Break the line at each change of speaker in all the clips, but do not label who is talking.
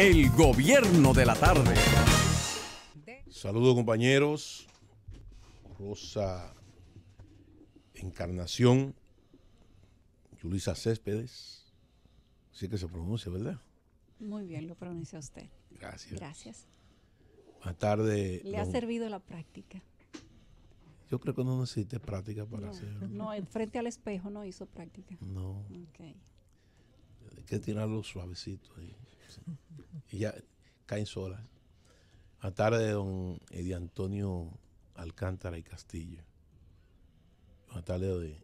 el gobierno de la tarde. Saludos compañeros. Rosa Encarnación, Yulisa Céspedes. Así que se pronuncia, ¿verdad?
Muy bien, lo pronuncia usted. Gracias. Gracias.
Buenas tardes. ¿Le ha
servido la práctica?
Yo creo que no necesité práctica para no, hacerlo.
No, frente al espejo no hizo práctica. No. Ok.
Hay que tirarlo suavecito ahí y ya caen solas. A tarde de don Antonio Alcántara y Castillo. A tarde de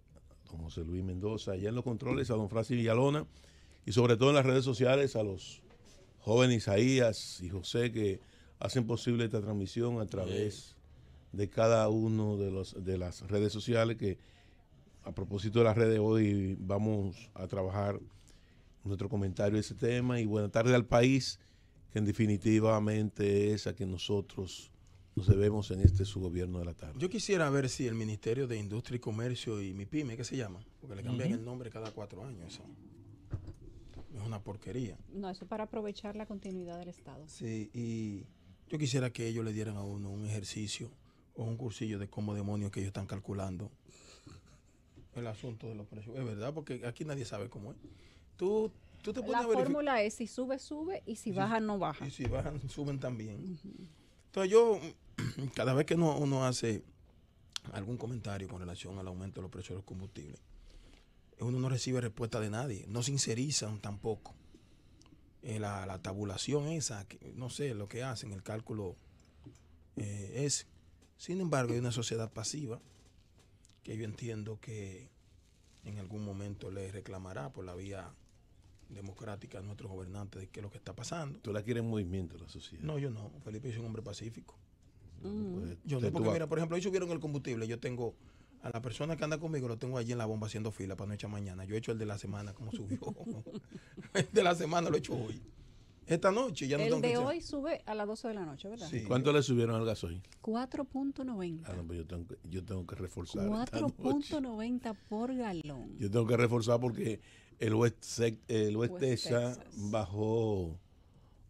don José Luis Mendoza. Ya en los controles a don Francis Villalona. Y sobre todo en las redes sociales a los jóvenes Isaías y José que hacen posible esta transmisión a través de cada uno de, los, de las redes sociales que a propósito de las redes hoy vamos a trabajar nuestro comentario de ese tema y buena tarde al país, que en definitivamente es a quien nosotros nos debemos en este su de
la tarde. Yo quisiera ver si el Ministerio de Industria y Comercio y mi pyme, ¿qué se llama? Porque le cambian el nombre cada cuatro años. Eso. Es una porquería.
No, eso es para aprovechar la continuidad del Estado.
Sí, y yo quisiera que ellos le dieran a uno un ejercicio o un cursillo de cómo demonios que ellos están calculando el asunto de los precios. Es verdad, porque aquí nadie sabe cómo es. Tú, te La fórmula
es si sube, sube y si, baja,
no baja. Y si bajan, suben también. Entonces yo, cada vez que uno, hace algún comentario con relación al aumento de los precios de los combustibles, uno no recibe respuesta de nadie, no sincerizan tampoco. Eh, la, tabulación esa, no sé, lo que hacen, el cálculo eh, es. Sin embargo, hay una sociedad pasiva que yo entiendo que en algún momento le reclamará por la vía democrática a nuestros gobernantes de qué es lo que está pasando. ¿Tú la quieres en movimiento, la sociedad? No, yo no. Felipe es un hombre pacífico. yo no, porque mira, por ejemplo, hoy subieron el combustible. Yo tengo a la persona que anda conmigo, lo tengo allí en la bomba haciendo fila para no echar mañana. Yo he hecho el de la semana, como subió. el de la semana lo he hecho hoy. Esta noche ya no El de hoy
sube a las 12 de la noche, ¿verdad? Sí. ¿Cuánto
le subieron al gasoil?
4.90. Ah,
no, pues yo, tengo, yo tengo que reforzar. 4.90
por galón. Yo
tengo que reforzar porque el West, el bajó,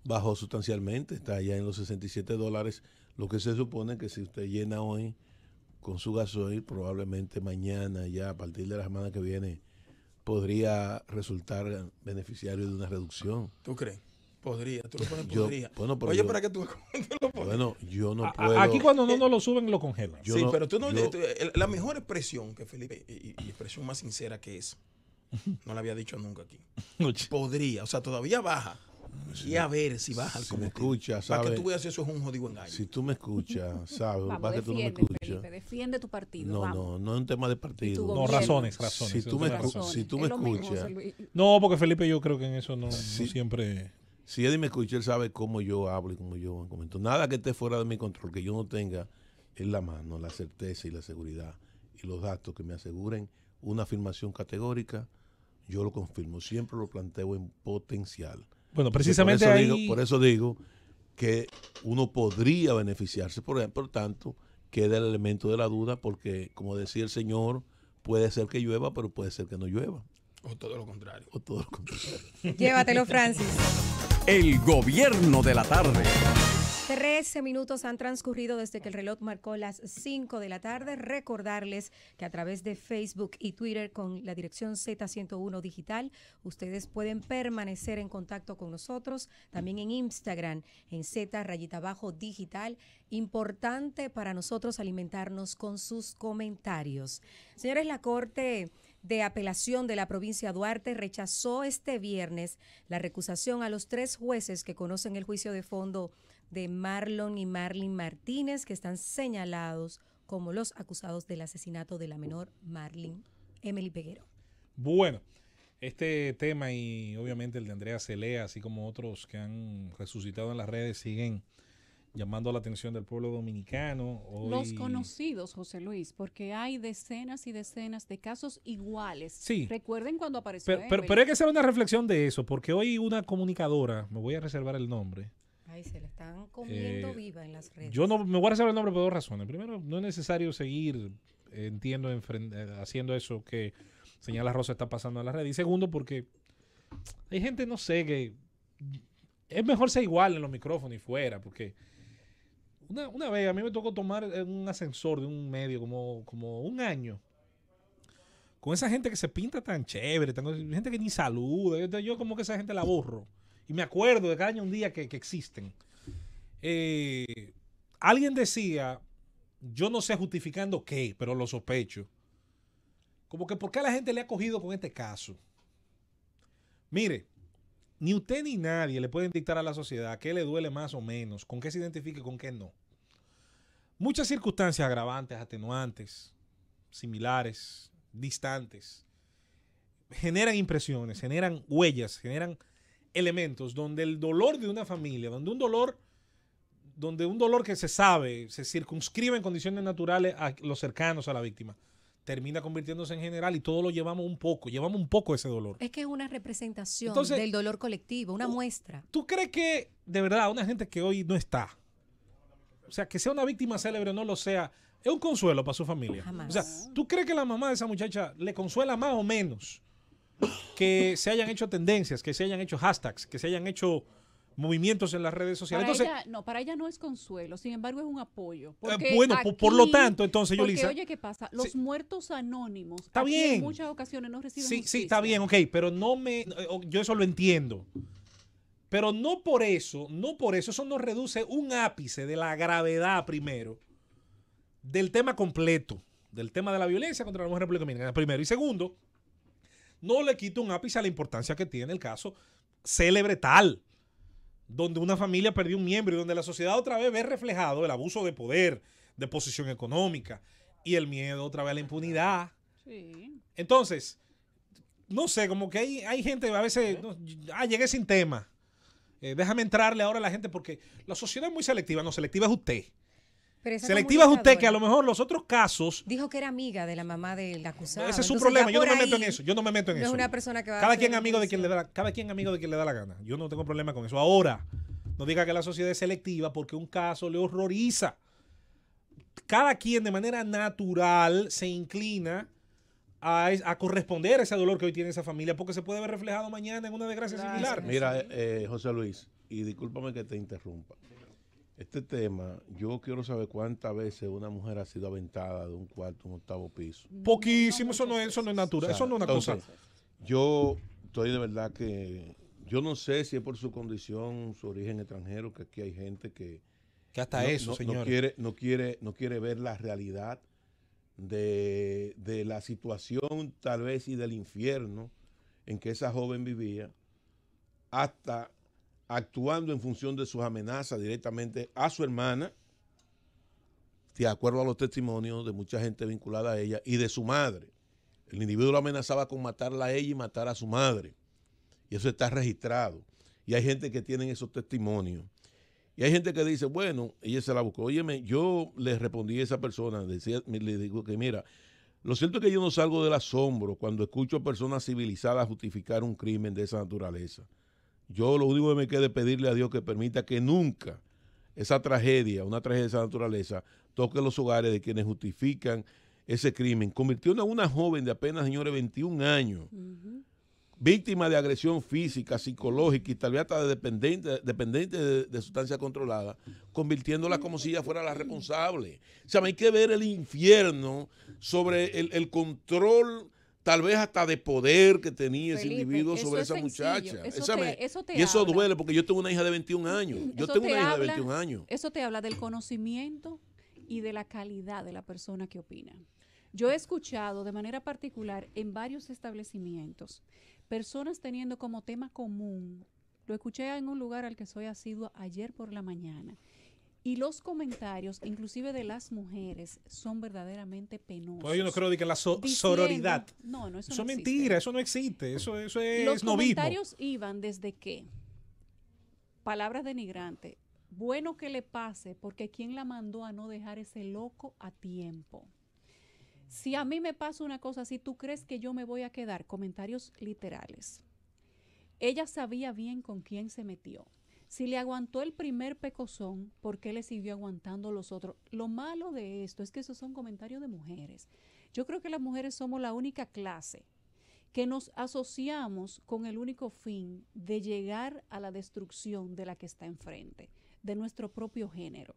bajó sustancialmente, está allá en los 67 dólares, lo que se supone que si usted llena hoy con su gasoil, probablemente mañana, ya a partir de la semana que viene, podría resultar beneficiario de una reducción.
¿Tú crees? Podría, tú lo pones Oye, ¿para qué tú, lo pones? Bueno, yo no puedo. Aquí cuando no eh, lo
suben, lo congelan. sí, pero tú no.
Eh, la mejor expresión que Felipe, y expresión más sincera que es, no lo había dicho nunca aquí. Podría, o sea, todavía baja. Y a ver si baja si me escucha, ¿sabes? Para que tú veas eso es un jodido engaño.
Si tú me escuchas, ¿sabes? para que tú no me escuchas.
defiende tu partido. No, no, no
es un tema de partido. No, razones, razones. Si tú me, escuchas.
no, porque Felipe yo creo que en eso no, siempre... Si él me escucha,
él sabe cómo yo hablo y cómo yo comento. Nada que esté fuera de mi control, que yo no tenga en la mano la certeza y la seguridad y los datos que me aseguren una afirmación categórica yo lo confirmo, siempre lo planteo en potencial. Bueno, precisamente por eso, digo, que uno podría beneficiarse, por, por tanto, queda el elemento de la duda porque, como decía el Señor, puede ser que llueva, pero puede ser que no llueva.
O todo lo contrario. O todo lo contrario. Llévatelo, Francis. El gobierno de la
tarde.
Trece minutos han transcurrido desde que el reloj marcó las cinco de la tarde. Recordarles que a través de Facebook y Twitter con la dirección Z101 Digital, ustedes pueden permanecer en contacto con nosotros. También en Instagram, en Z rayita abajo digital. Importante para nosotros alimentarnos con sus comentarios. Señores, la Corte de Apelación de la provincia Duarte rechazó este viernes la recusación a los tres jueces que conocen el juicio de fondo de Marlon y Marlin Martínez, que están señalados como los acusados del asesinato de la menor Marlin Emily Peguero.
Bueno, este tema y obviamente el de Andrea Celea, así como otros que han resucitado en las redes, siguen llamando la atención del pueblo dominicano. Los
conocidos, José Luis, porque hay decenas y decenas de casos iguales. Sí. Recuerden cuando apareció. Pero, pero, pero, hay que hacer una
reflexión de eso, porque hoy una comunicadora, me voy a reservar el nombre,
se la están
comiendo eh, viva en las redes. Yo no
me voy a hacer el nombre por dos razones. Primero, no es necesario seguir, entiendo, eh, haciendo eso que señala Rosa está pasando en las redes. Y segundo, porque hay gente, no sé, que es mejor ser igual en los micrófonos y fuera, porque una, vez a mí me tocó tomar eh, un ascensor de un medio como, como un año con esa gente que se pinta tan chévere, gente que ni saluda. yo, como que esa gente la borro. Y me acuerdo de cada año un día que, existen. Eh, alguien decía, yo no sé justificando qué, pero lo sospecho. Como que por qué la gente le ha cogido con este caso. Mire, ni usted ni nadie le pueden dictar a la sociedad qué le duele más o menos, con qué se identifique con qué no. Muchas circunstancias agravantes, atenuantes, similares, distantes, generan impresiones, generan huellas, generan elementos donde el dolor de una familia, donde un dolor donde un dolor que se sabe, se circunscribe en condiciones naturales a los cercanos a la víctima, termina convirtiéndose en general y todo lo llevamos un poco, llevamos un poco ese dolor.
Es que es una representación del dolor colectivo, una muestra.
¿Tú crees que de verdad una gente que hoy no está, o sea, que sea una víctima célebre o no lo sea, es un consuelo para su familia? O sea, ¿tú crees que la mamá de esa muchacha le consuela más o menos que se hayan hecho tendencias, que se hayan hecho hashtags, que se hayan hecho movimientos en las redes sociales. Para ella,
no, para ella no es consuelo, sin embargo es un apoyo. Eh, bueno, por, lo tanto, entonces yo le Oye, ¿qué pasa? Los muertos anónimos está en muchas ocasiones no reciben. Sí, sí, está
bien, ok, pero no me. Eh, oh, yo eso lo entiendo. Pero no por eso, no por eso, eso nos reduce un ápice de la gravedad primero del tema completo, del tema de la violencia contra la mujer República Dominicana, primero. Y segundo, no le quito un ápice a la importancia que tiene el caso célebre tal, donde una familia perdió un miembro y donde la sociedad otra vez ve reflejado el abuso de poder, de posición económica y el miedo otra vez a la impunidad. Sí. Entonces, no sé, como que hay, hay gente a veces, ah, llegué sin tema. Eh, déjame entrarle ahora a la gente porque la sociedad es muy selectiva, no, selectiva es usted.
Selectiva es usted que a lo
mejor los otros casos.
Dijo que era amiga de la mamá del acusado. Ese es su problema. Yo no me meto en eso.
Yo no me meto en eso. cada quien amigo de quien le da, cada quien amigo de quien le da la gana. Yo no tengo problema con eso. Ahora, no diga que la sociedad es selectiva porque un caso le horroriza. Cada quien de manera natural se inclina a, corresponder a ese dolor que hoy tiene esa familia porque se puede ver reflejado mañana en una desgracia similar. Mira, eh,
eh, José Luis, y discúlpame que te interrumpa. Este tema, yo quiero saber cuántas veces una mujer ha sido aventada de un cuarto, un octavo piso.
Mm, Poquísimo, eso no es, eso no es natural, eso no es una cosa.
Yo estoy de verdad que, yo no sé si es por su condición, su origen extranjero, que aquí hay gente que... Que hasta eso, señor. No quiere, no, quiere, no quiere ver la realidad de, de la situación tal vez y del infierno en que esa joven vivía hasta actuando en función de sus amenazas directamente a su hermana, de acuerdo a los testimonios de mucha gente vinculada a ella y de su madre. El individuo lo amenazaba con matarla a ella y matar a su madre. Y eso está registrado. Y hay gente que tiene esos testimonios. Y hay gente que dice, bueno, ella se la buscó. Óyeme, yo le respondí a esa persona, le digo que mira, lo cierto es que yo no salgo del asombro cuando escucho a personas civilizadas justificar un crimen de esa naturaleza. Yo lo único que me queda es pedirle a Dios que permita que nunca esa tragedia, una tragedia de esa naturaleza, toque los hogares de quienes justifican ese crimen. Convirtiendo a una joven de apenas, señores, 21 años, víctima de agresión física, psicológica y tal vez hasta dependiente, de, sustancias sustancia controlada, convirtiéndola como si ella fuera la responsable. O sea, hay que ver el infierno sobre el, el control tal vez hasta de poder que tenía ese individuo sobre esa muchacha. y eso duele porque yo tengo una hija de 21 años. Yo tengo una hija de 21 años.
Eso te habla del conocimiento y de la calidad de la persona que opina. Yo he escuchado de manera particular en varios establecimientos personas teniendo como tema común, lo escuché en un lugar al que soy asiduo ayer por la mañana, y los comentarios, inclusive de las mujeres, son verdaderamente penosos. Pues yo no creo de
que la sororidad.
No, no, eso, eso es mentira, eso no
existe, eso, eso es Los comentarios
iban desde qué? palabras denigrantes, bueno que le pase, porque ¿quién la mandó a no dejar ese loco a tiempo? Si a mí me pasa una cosa si ¿tú crees que yo me voy a quedar? Comentarios literales. Ella sabía bien con quién se metió. Si le aguantó el primer pecozón, ¿por qué le siguió aguantando los otros? Lo malo de esto es que esos son comentarios de mujeres. Yo creo que las mujeres somos la única clase que nos asociamos con el único fin de llegar a la destrucción de la que está enfrente, de nuestro propio género.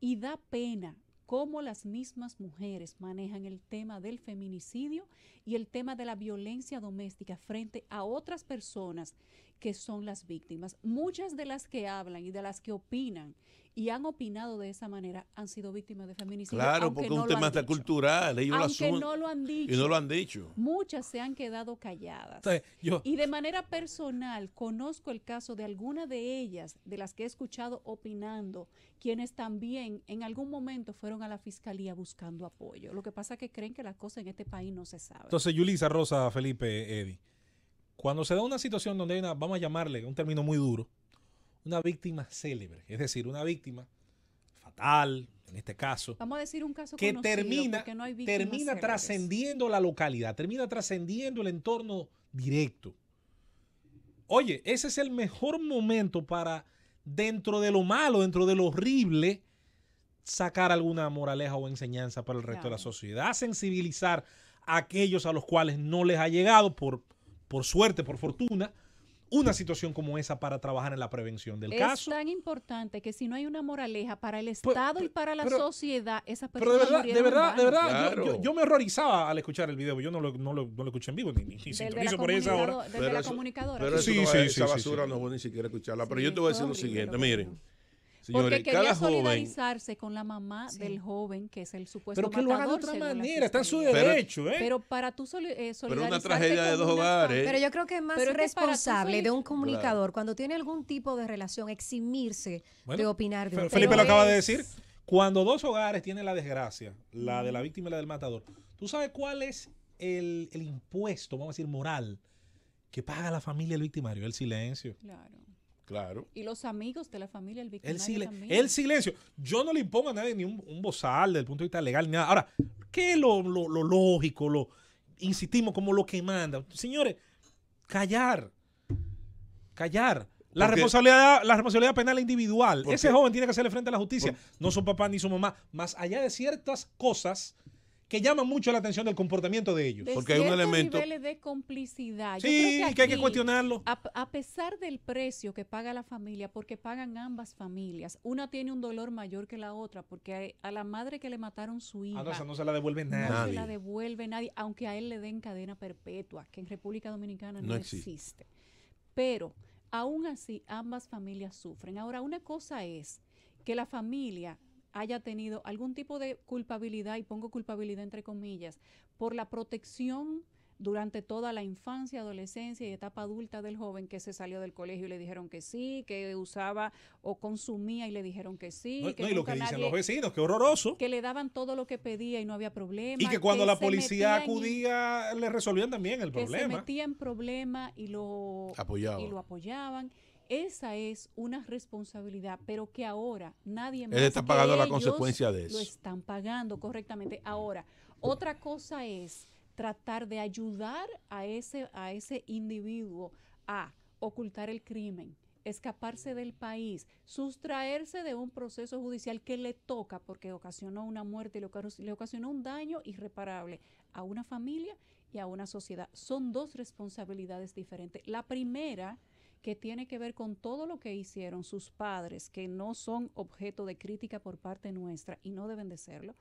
Y da pena cómo las mismas mujeres manejan el tema del feminicidio y el tema de la violencia doméstica frente a otras personas que son las víctimas. Muchas de las que hablan y de las que opinan y han opinado de esa manera han sido víctimas de feminicidio. Claro, porque es un tema
cultural, ellos no lo
han dicho. Y no lo han dicho. Muchas se han quedado calladas. Y de manera personal conozco el caso de alguna de ellas, de las que he escuchado opinando, quienes también en algún momento fueron a la fiscalía buscando apoyo. Lo que pasa es que creen que las cosas en este país no se saben. Entonces,
Yulisa Rosa, Felipe, Edi. Cuando se da una situación donde hay una, vamos a llamarle un término muy duro, una víctima célebre, es decir, una víctima fatal, en este caso.
Vamos a decir un caso que termina, termina
trascendiendo la localidad, termina trascendiendo el entorno directo. Oye, ese es el mejor momento para, dentro de lo malo, dentro de lo horrible, sacar alguna moraleja o enseñanza para el resto de la sociedad, sensibilizar a aquellos a los cuales no les ha llegado por por suerte, por fortuna, una situación como esa para trabajar en la prevención del caso.
Es
tan importante que si no hay una moraleja para el pues, Estado y para la sociedad, esa persona Pero de
verdad, de verdad, de verdad yo, me horrorizaba al escuchar el video, yo no lo, escuché en vivo, ni, ni sintonizo por esa hora. Desde pero la comunicadora. Pero sí, sí, sí, esa basura
no voy ni siquiera escucharla. Pero yo te voy a decir lo siguiente, miren porque quería solidarizarse
con la mamá del joven, que es el supuesto
Pero que matador, lo haga de otra manera, está en su derecho.
Pero, ¿eh? pero
para tú soli eh,
Pero una tragedia de dos
hogares. Pero yo creo que es más responsable de un comunicador, cuando tiene algún tipo de relación, eximirse de opinar de un Felipe lo acaba de decir.
Cuando dos hogares tienen la desgracia, la de la víctima y la del matador, ¿tú sabes cuál es el, el impuesto, vamos a decir, moral que paga la familia del victimario? El silencio.
Claro. Y los amigos de la familia, el victimario
el, silencio. Yo no le impongo a nadie ni un, bozal desde el punto de vista legal ni nada. Ahora, ¿qué es lo, lógico? Lo, insistimos como lo que manda. Señores, callar. Callar. La responsabilidad, la responsabilidad penal individual. Ese joven tiene que hacerle frente a la justicia. no su papá ni su mamá. Más allá de ciertas cosas que llama mucho la atención del comportamiento de ellos. porque hay un elemento.
de complicidad. Sí, que, hay que cuestionarlo. A, pesar del precio que paga la familia, porque pagan ambas familias, una tiene un dolor mayor que la otra, porque a, la madre que le mataron su ah, hija. no, no se la
devuelve nadie. No se la
devuelve nadie, aunque a él le den cadena perpetua, que en República Dominicana no, existe. Pero aún así, ambas familias sufren. Ahora, una cosa es que la familia haya tenido algún tipo de culpabilidad, y pongo culpabilidad entre comillas, por la protección durante toda la infancia, adolescencia y etapa adulta del joven que se salió del colegio y le dijeron que sí, que usaba o consumía y le dijeron que sí. que y lo que dicen los vecinos, que horroroso. Que le daban todo lo que pedía y no había problema. Y que cuando la policía
acudía le resolvían también el problema. se
metía en problema y lo, y lo apoyaban. Esa es una responsabilidad, pero que ahora nadie me Él está pagando la consecuencia de eso. Lo están pagando correctamente. Ahora, otra cosa es tratar de ayudar a ese, a ese individuo a ocultar el crimen, escaparse del país, sustraerse de un proceso judicial que le toca porque ocasionó una muerte y le ocasionó un daño irreparable a una familia y a una sociedad. Son dos responsabilidades diferentes. La primera que tiene que ver con todo lo que hicieron sus padres, que no son objeto de crítica por parte nuestra y no deben de serlo,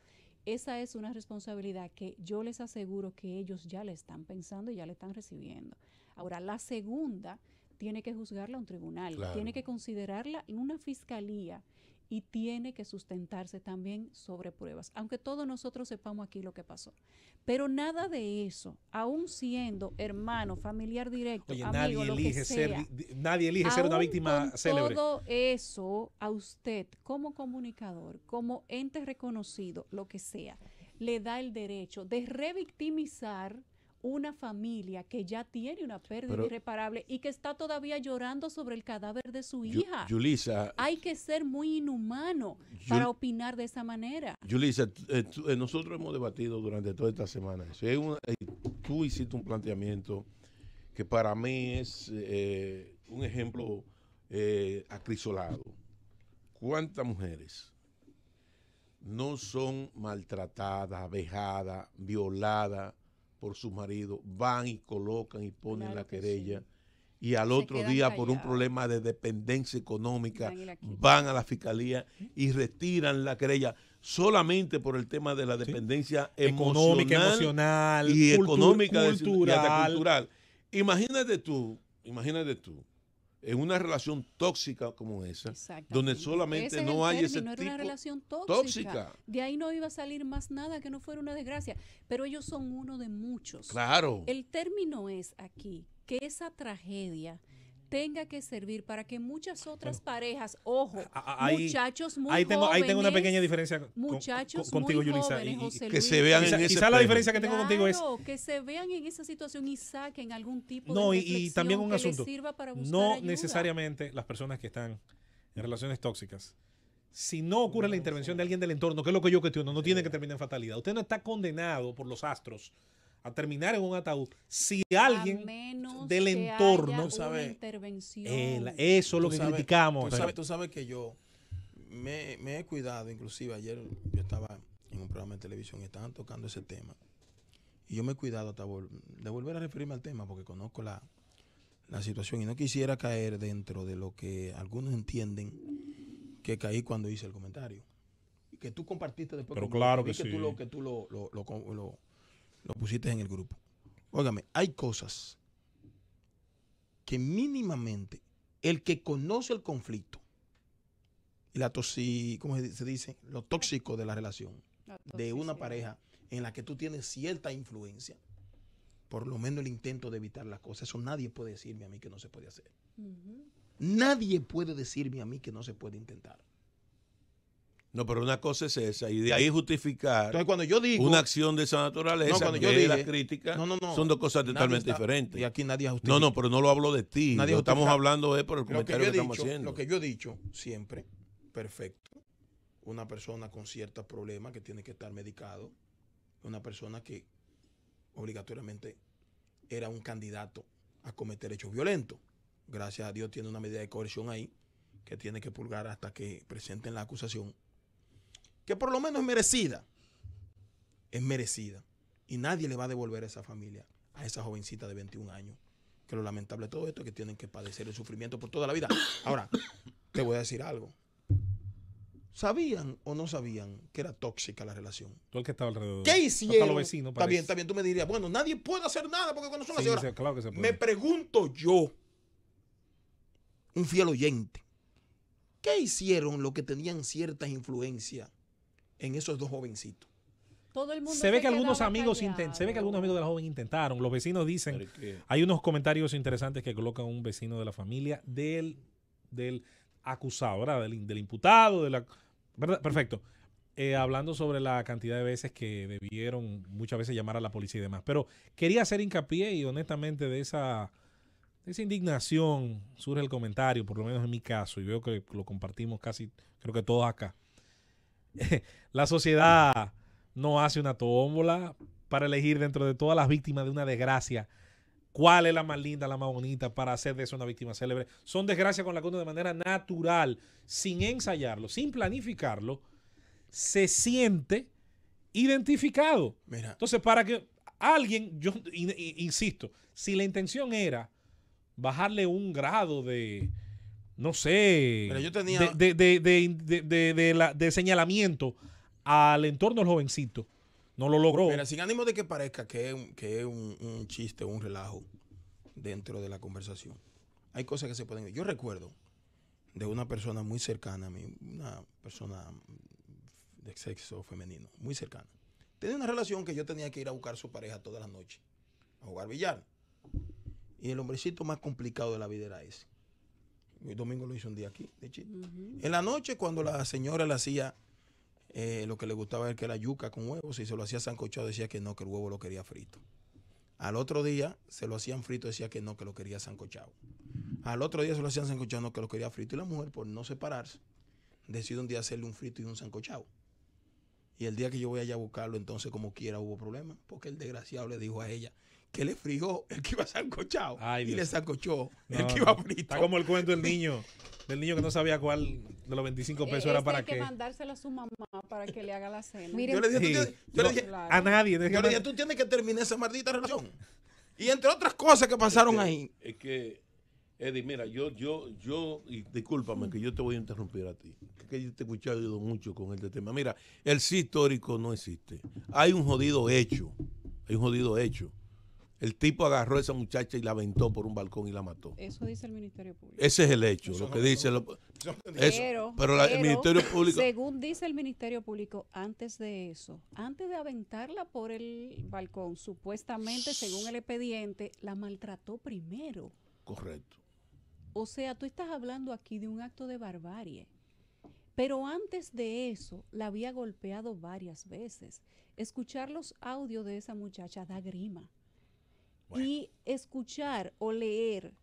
esa es una responsabilidad que yo les aseguro que ellos ya la están pensando y ya la están recibiendo. Ahora, la segunda tiene que juzgarla un tribunal, tiene que considerarla en una fiscalía y tiene que sustentarse también sobre pruebas, aunque todos nosotros sepamos aquí lo que pasó. Pero nada de eso, aún siendo hermano, familiar directo, amigo, nadie lo elige que sea, ser,
nadie elige ser una víctima con célebre. Todo
eso a usted como comunicador, como ente reconocido, lo que sea, le da el derecho de revictimizar una familia que ya tiene una pérdida irreparable y que está todavía llorando sobre el cadáver de su hija.
Yulisa,
Hay que ser muy inhumano para opinar de esa manera.
Yulisa, eh, eh, nosotros hemos debatido durante toda esta semana eh, tú hiciste un planteamiento que para mí es un ejemplo acrisolado. ¿Cuántas mujeres no son maltratadas, vejadas, violadas? por su marido, van y colocan y ponen la querella. Y al otro día, por un problema de dependencia económica, van a la fiscalía y retiran la querella solamente por el tema de la dependencia económica, emocional y económica y cultural. Imagínate tú, imagínate tú, en una relación tóxica como esa, donde solamente no hay ese una relación tóxica. tóxica.
De ahí no iba a salir más nada que no fuera una desgracia, pero ellos son uno de muchos. Claro. El término es aquí que esa tragedia tenga que servir para que muchas otras parejas, ojo, muchachos muy tengo, ahí tengo una pequeña diferencia
muchachos contigo, Yulisa, y, que se vean en la diferencia que tengo contigo es
que se vean en esa situación y saquen algún tipo
de no y también un asunto, no necesariamente las personas que están en relaciones tóxicas. Si no ocurre la intervención de alguien del entorno, que es lo que yo cuestiono, no tiene que terminar en fatalidad. Usted no está condenado por los astros a terminar en un ataúd. Si alguien del entorno, ¿sabes? eso es lo que criticamos. Tú, sabes,
que yo me, he cuidado, inclusive ayer yo estaba en un programa de televisión y estaban tocando ese tema. Y yo me he cuidado hasta de volver a referirme al tema porque conozco la, situación y no quisiera caer dentro de lo que algunos entienden que caí cuando hice el comentario. y Que tú compartiste después. Pero claro que, Tú lo, que tú lo lo pusiste en el grupo. Óigame, hay cosas que mínimamente el que conoce el conflicto y la toxi ¿cómo se dice? Lo tóxico de la relación
de una pareja
en la que tú tienes cierta influencia, por lo menos el intento de evitar las cosas, eso nadie puede decirme a mí que no se puede hacer. Nadie puede decirme a mí que no se puede intentar.
No, pero una cosa es esa, y de ahí justificar cuando yo digo, una acción de esa naturaleza, no, yo la crítica, son dos cosas totalmente
diferentes. Y aquí nadie justifica. No, no, pero no lo hablo de ti, nadie estamos hablando de eh, por el comentario que, estamos haciendo. Lo que yo he dicho siempre, perfecto, una persona con ciertos problemas que tiene que estar medicado, una persona que obligatoriamente era un candidato a cometer hechos violentos. Gracias a Dios tiene una medida de coerción ahí que tiene que pulgar hasta que presenten la acusación que por lo menos es merecida, es merecida. Y nadie le va a devolver a esa familia, a esa jovencita de 21 años, que lo lamentable de todo esto es que tienen que padecer el sufrimiento por toda la vida. Ahora, te voy a decir algo. ¿Sabían o no sabían que era tóxica la relación? Tú el que estaba alrededor. ¿Qué hicieron? está bien, Tú me dirías, bueno, nadie puede hacer nada porque cuando son las Me pregunto yo, un fiel oyente, ¿qué
hicieron los que tenían ciertas influencias en esos dos jovencitos. Todo se, ve que algunos amigos se ve que algunos amigos de la joven intentaron. Los vecinos dicen, hay unos comentarios interesantes que coloca un vecino de la familia del, del acusado, Del, imputado, de la, Perfecto. Eh, hablando sobre la cantidad de veces que debieron muchas veces llamar a la policía y demás. Pero quería hacer hincapié y honestamente de esa, de esa indignación surge el comentario, por lo menos en mi caso, y veo que lo compartimos casi, creo que todos acá. la sociedad no hace una tómbola para elegir dentro de todas las víctimas de una desgracia cuál es la más linda, la más bonita para hacer de eso una víctima célebre. Son desgracias con las que uno de manera natural, sin ensayarlo, sin planificarlo, se siente identificado. Entonces, para que alguien, yo insisto, si la intención era bajarle un grado de, no sé, yo tenía... de, señalamiento al entorno del jovencito. No lo logró. Mira,
sin ánimo de que parezca que es, un, que un, chiste, un relajo dentro de la conversación. Hay cosas que se pueden... Yo recuerdo de una persona muy cercana a mí, una persona de sexo femenino, muy cercana. Tenía una relación que yo tenía que ir a buscar a su pareja todas las noches, a jugar billar. Y el hombrecito más complicado de la vida era ese el domingo lo hizo un día aquí, de chile. En la noche, cuando la señora le hacía eh, lo que le gustaba era que era yuca con huevos, y se lo hacía sancochado, decía que no, que el huevo lo quería frito. Al otro día se lo hacían frito, decía que no, que lo quería sancochado. Al otro día se lo hacían sancochado, no, que lo quería frito. Y la mujer, por no separarse, decide un día hacerle un frito y un sancochado. Y el día que yo voy allá a buscarlo, entonces como quiera hubo problema, porque el desgraciado le dijo a ella que le frijó el que iba sancochado
y le sancochó el que iba frito. Está como el cuento del niño, del niño que no sabía cuál de los 25 e- pesos era este para hay tiene que
mandárselo a su mamá para que le haga la cena. yo le
a nadie. Yo le dije, tú tienes que terminar esa maldita relación. Y entre otras cosas que pasaron ahí.
Es que, Eddie, mira, yo, yo, yo, discúlpame que yo te voy a interrumpir a ti. Que yo te he escuchado mucho con este tema. Mira, el sí histórico no existe. Hay un jodido hecho. Hay un jodido hecho el tipo agarró a esa muchacha y la aventó por un balcón y la mató. Eso dice el Ministerio Público. Ese es el hecho, lo que dice. pero, el Ministerio Público.
Según dice el Ministerio Público, antes de eso, antes de aventarla por el balcón, supuestamente, según el expediente, la maltrató primero. Correcto. O sea, tú estás hablando aquí de un acto de barbarie. Pero antes de eso, la había golpeado varias veces. Escuchar los audios de esa muchacha da grima y escuchar o leer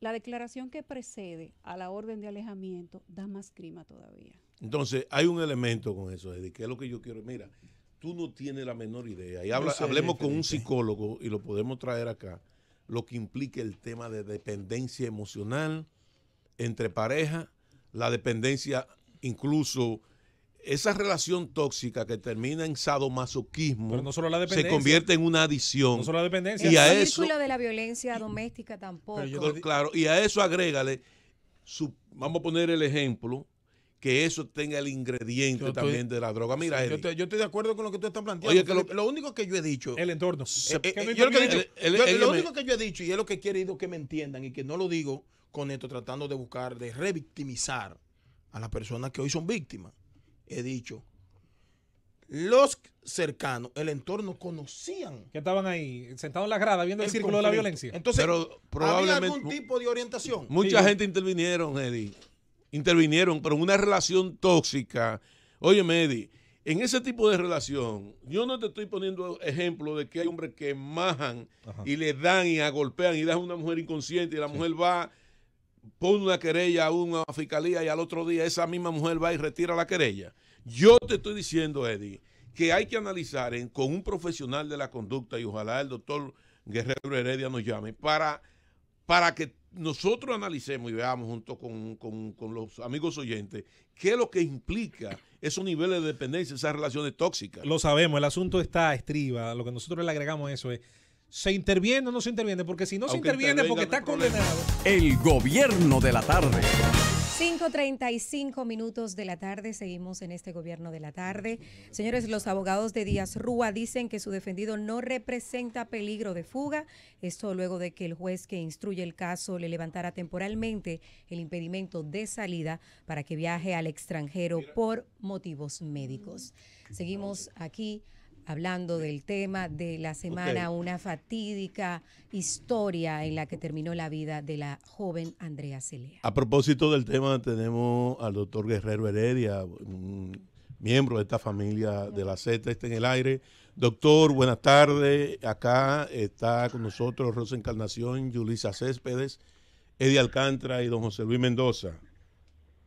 la declaración que precede a la orden de alejamiento da más clima
todavía. Entonces, hay un elemento con eso, Eddie, que es lo que yo quiero. Mira, tú no tienes la menor idea. Y hablemos con un psicólogo y lo podemos traer acá, lo que implica el tema de dependencia emocional entre pareja, la dependencia incluso esa relación tóxica que termina en sadomasoquismo se convierte en una adicción. No solo la dependencia. Y a el eso,
de la violencia doméstica tampoco.
claro, y a eso agrégale, vamos a poner el ejemplo, que eso tenga el ingrediente también de la droga. Mira, yo, estoy,
de acuerdo con lo que tú estás planteando. lo, lo, único que yo he dicho. El entorno. Lo único que yo he dicho, y es lo que he querido que me entiendan, y que no lo digo con esto, tratando de buscar, de revictimizar a las personas que hoy son víctimas he dicho, los cercanos,
el entorno, conocían. Que estaban ahí, sentados en la grada, viendo el, círculo de la violencia. Entonces, probablemente, ¿había algún
tipo de orientación? Mucha gente
intervinieron, Eddie. Intervinieron, pero en una relación tóxica. Oye, Eddie, en ese tipo de relación, yo no te estoy poniendo ejemplo de que hay hombres que majan y le dan y agolpean y dan a una mujer inconsciente y la mujer va Pon una querella a una fiscalía y al otro día esa misma mujer va y retira la querella. Yo te estoy diciendo, Eddie, que hay que analizar en, con un profesional de la conducta y ojalá el doctor Guerrero Heredia nos llame para, para que nosotros analicemos y veamos junto con, con, con los amigos oyentes qué es lo que implica esos niveles de dependencia, esas relaciones tóxicas.
Lo sabemos, el asunto está estriba, lo que nosotros le agregamos a eso es ¿Se interviene o no se interviene? Porque si no se interviene, porque está condenado. El gobierno de la tarde.
5.35 minutos de la tarde, seguimos en este gobierno de la tarde. Señores, los abogados de Díaz Rúa dicen que su defendido no representa peligro de fuga. Esto luego de que el juez que instruye el caso le levantara temporalmente el impedimento de salida para que viaje al extranjero por motivos médicos. Seguimos aquí hablando del tema de la semana, una fatídica historia en la que terminó la vida de la joven Andrea Celia.
A propósito del tema, tenemos al doctor Guerrero Heredia, miembro de esta familia de la Z, está en el aire. Doctor, buenas tardes. Acá está con nosotros Rosa Encarnación, Yulisa Céspedes, Eddie Alcántara y don José Luis Mendoza.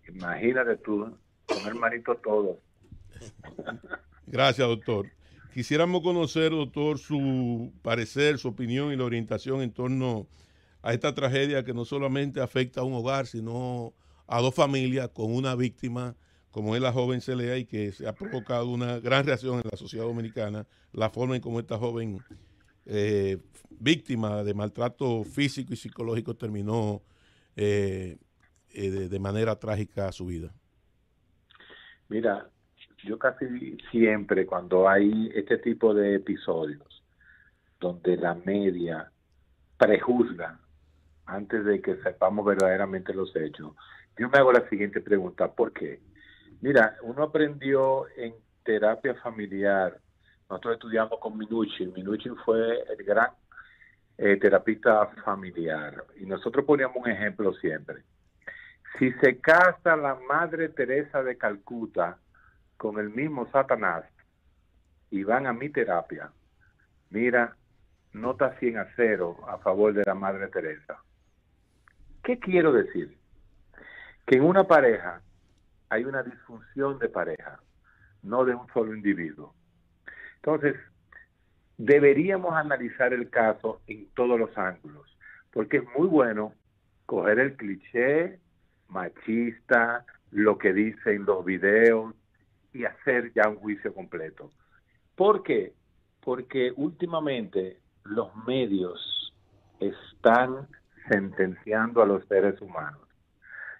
Imagínate tú, con marito todos.
Gracias, doctor. Quisiéramos conocer, doctor, su parecer, su opinión y la orientación en torno a esta tragedia que no solamente afecta a un hogar, sino a dos familias con una víctima como es la joven Celea y que se ha provocado una gran reacción en la sociedad dominicana, la forma en cómo esta joven eh, víctima de maltrato físico y psicológico terminó eh, eh, de, manera trágica su vida.
Mira, yo casi siempre cuando hay este tipo de episodios donde la media prejuzga antes de que sepamos verdaderamente los hechos, yo me hago la siguiente pregunta, ¿por qué? Mira, uno aprendió en terapia familiar, nosotros estudiamos con Minucci, Minucci fue el gran eh, terapista familiar y nosotros poníamos un ejemplo siempre. Si se casa la Madre Teresa de Calcuta, con el mismo Satanás y van a mi terapia, mira, nota 100 a 0 a favor de la Madre Teresa. ¿Qué quiero decir? Que en una pareja hay una disfunción de pareja, no de un solo individuo. Entonces, deberíamos analizar el caso en todos los ángulos, porque es muy bueno coger el cliché machista, lo que dicen los videos, y hacer ya un juicio completo. ¿Por qué? Porque últimamente los medios están sentenciando a los seres humanos.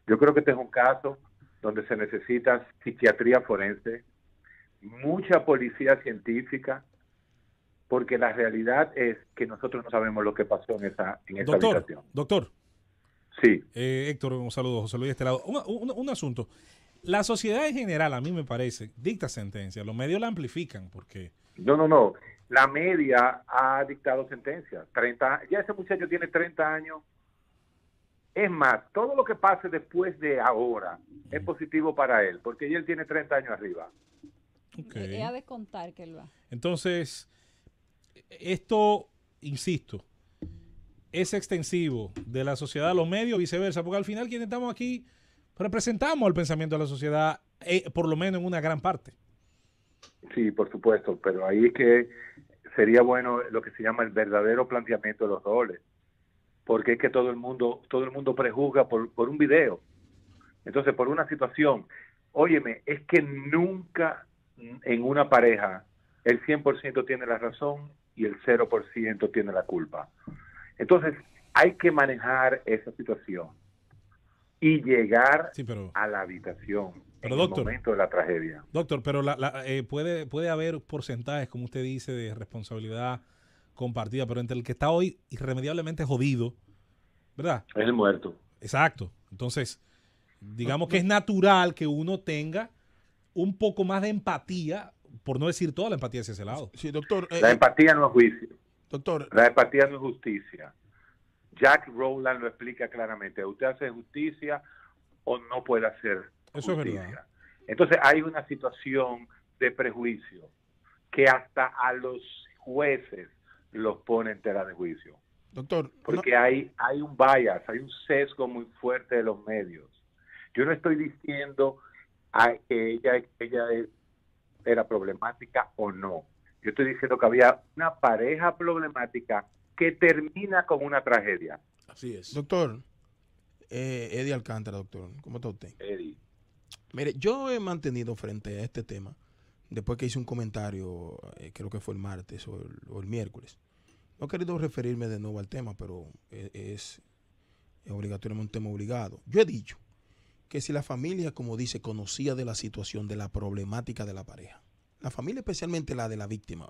Yo creo que este es un caso donde se necesita psiquiatría forense, mucha policía científica, porque la realidad es que nosotros no sabemos lo que pasó en esa, en esa doctor, Doctor. Sí.
Eh, Héctor, un saludo, José Luis este lado. un asunto la sociedad en general, a mí me parece, dicta sentencia. Los medios la amplifican porque... No, no, no.
La media ha dictado sentencia. 30, ya ese muchacho tiene 30 años. Es más, todo lo que pase después de ahora es positivo para él, porque ya él tiene 30 años arriba. Okay.
Eh, eh, de contar que él va.
Entonces, esto, insisto, es extensivo de la sociedad a los medios, viceversa, porque al final quienes estamos aquí representamos el pensamiento de la sociedad, eh, por lo menos en una gran parte.
Sí, por supuesto, pero ahí es que sería bueno lo que se llama el verdadero planteamiento de los roles, porque es que todo el mundo, todo el mundo prejuzga por, por un video, entonces por una situación. Óyeme, es que nunca en una pareja el 100% tiene la razón y el 0% tiene la culpa. Entonces hay que manejar esa situación y llegar a la habitación en el momento de la tragedia.
Doctor, pero la, eh, puede, puede haber porcentajes, como usted dice, de responsabilidad compartida, pero entre el que está hoy irremediablemente jodido, ¿verdad? Es el muerto. Exacto. Entonces, digamos que es natural que uno tenga un poco más de empatía, por no decir toda la empatía hacia ese lado. Sí,
doctor. Eh, la eh, empatía no es juicio. Doctor. La empatía no es justicia. Jack Rowland lo explica claramente. Usted hace justicia o no puede hacer Eso Es verdad. Entonces hay una situación de prejuicio que hasta a los jueces los pone en tela de juicio. Doctor. Porque hay, hay un bias, hay un sesgo muy fuerte de los medios. Yo no estoy diciendo que ella, ella era problemática o no. Yo estoy diciendo que había una pareja problemática que termina con una tragedia.
Así es. Doctor, eh, Eddie Alcántara, doctor, ¿cómo está usted? Eddie. Mire, yo he mantenido frente a este tema, después que hice un comentario, eh, creo que fue el martes o el, miércoles, no he querido referirme de nuevo al tema, pero eh, es, es obligatoriamente un tema obligado. Yo he dicho que si la familia, como dice, conocía de la situación, de la problemática de la pareja, la familia especialmente la de la víctima,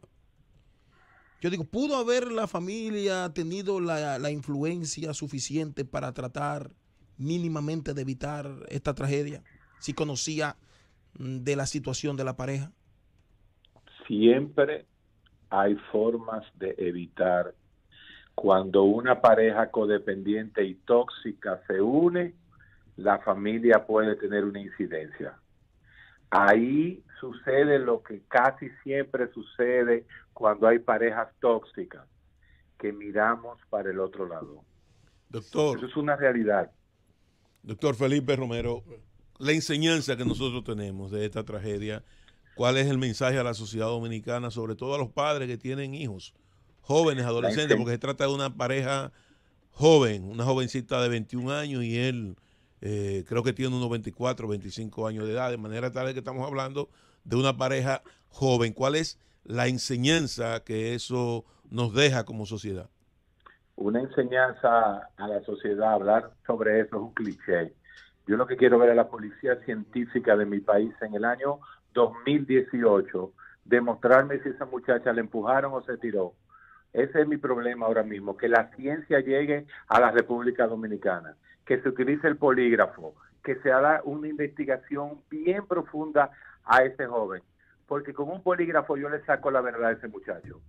yo digo, ¿pudo haber la familia tenido la, influencia suficiente para tratar mínimamente de evitar esta tragedia? Si conocía mm, de la situación de la pareja.
Siempre hay formas de evitar. Cuando una pareja codependiente y tóxica se une, la familia puede tener una incidencia. Ahí sucede lo que casi siempre sucede cuando hay parejas tóxicas que miramos para el otro lado. Doctor. Eso es una
realidad. Doctor Felipe Romero, la enseñanza que nosotros tenemos de esta tragedia, ¿cuál es el mensaje a la sociedad dominicana, sobre todo a los padres que tienen hijos, jóvenes, adolescentes, porque se trata de una pareja joven, una jovencita de 21 años y él eh, creo que tiene unos 24, 25 años de edad, de manera tal que estamos hablando de una pareja joven. ¿Cuál es la enseñanza que eso nos deja como sociedad?
Una enseñanza a la sociedad, hablar sobre eso es un cliché. Yo lo que quiero ver a la policía científica de mi país en el año 2018, demostrarme si esa muchacha le empujaron o se tiró. Ese es mi problema ahora mismo, que la ciencia llegue a la República Dominicana, que se utilice el polígrafo, que se haga una investigación bien profunda a ese joven porque con un polígrafo yo le saco la verdad a ese muchacho.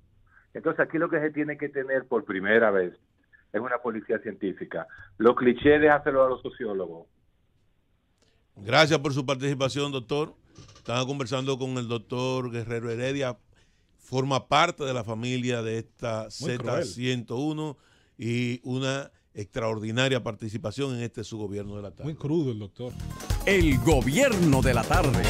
Entonces aquí lo que se tiene que tener por primera vez es una policía científica. Los clichés déjaselo a los sociólogos.
Gracias por su participación, doctor. Estaba conversando con el doctor Guerrero Heredia. Forma parte de la familia de esta Z101 y una extraordinaria participación en este su gobierno de la tarde. Muy crudo el doctor. El gobierno de la tarde.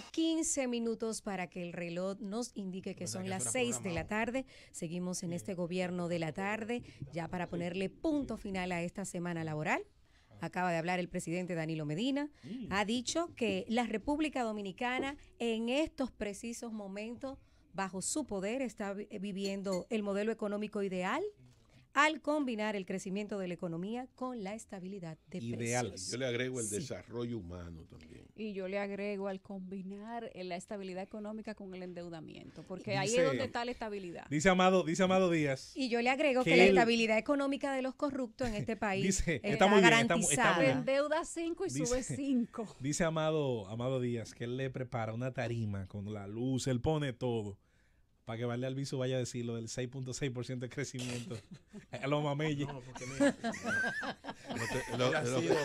15 minutos para que el reloj nos indique que son las 6 de la tarde. Seguimos en este gobierno de la tarde, ya para ponerle punto final a esta semana laboral. Acaba de hablar el presidente Danilo Medina. Ha dicho que la República Dominicana en estos precisos momentos, bajo su poder, está viviendo el modelo económico ideal al combinar el crecimiento
de la economía con la estabilidad de
Ideal. Yo le agrego el desarrollo humano también.
Y yo le agrego al combinar eh, la estabilidad económica con el endeudamiento, porque ahí es donde está la estabilidad.
Dice Amado, dice Amado Díaz.
Y yo le agrego que, la estabilidad económica de los corruptos en este país está, muy garantizada. está, Endeuda 5 y sube 5.
Dice Amado, Amado Díaz que él le prepara una tarima con la luz, él pone todo para que Valle Alviso vaya a decir lo del 6.6% de crecimiento. a lo mamelli. No, porque mira.
lo, él, ha sido,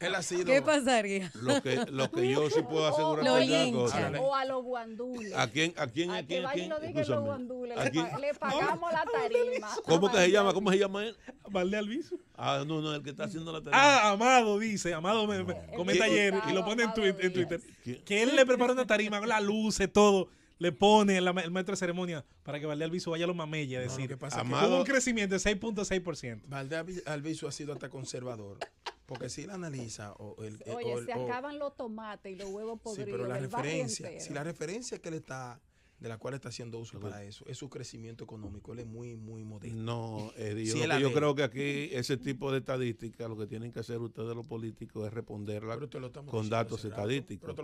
él ha sido. ¿Qué pasaría? Lo
que, lo que yo sí puedo asegurar. Lo lincha. O
a los guandules. ¿A
quién? ¿A quién? ¿A, a quién? A quién no diga los guandules. ¿A quién?
Le pagamos la tarima. ¿Cómo que
se llama? ¿Cómo se llama él?
Vale Alviso.
Ah, no, no, el que está haciendo la tarima.
Ah, Amado dice. Amado me, me comenta ayer y lo pone en, Twitter. Que él le prepara una tarima con las luces, todo le pone el, maestro de ceremonia para que Valdés Alviso vaya a los mamella. decir, Amado, hubo un crecimiento de 6.6%.
Valdés Alviso ha sido hasta conservador. Porque si la analiza. O eh, Oye, se acaban
los tomates y los huevos podridos. Sí, pero la referencia, si la
referencia que le está de la cual está haciendo uso para eso. Es su crecimiento económico. Él es muy, muy modesto. No, eh, yo,
creo que aquí ese tipo de estadística lo que tienen que hacer ustedes los políticos es responderla con datos estadísticos.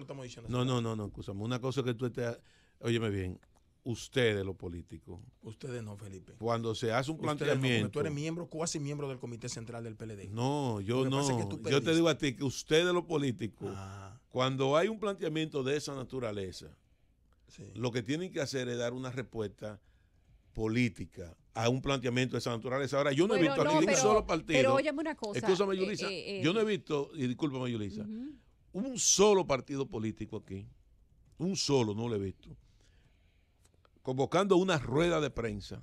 No, no, no, no, usamos Una cosa que tú estés Óyeme bien, ustedes los políticos.
Ustedes no, Felipe.
Cuando se hace un planteamiento. No, tú eres
miembro, cuasi miembro del Comité Central del PLD. No, yo no. yo te
digo a ti que ustedes los políticos, cuando hay un planteamiento de esa naturaleza, lo que tienen que hacer es dar una respuesta política a un planteamiento de esa naturaleza. Ahora, yo no he visto aquí un solo partido. Pero óyeme una cosa. Escúchame, eh, Yulisa. Eh, eh, yo no he visto, y discúlpame, Yulisa, un solo partido político aquí. Un solo, no lo he visto convocando una rueda de prensa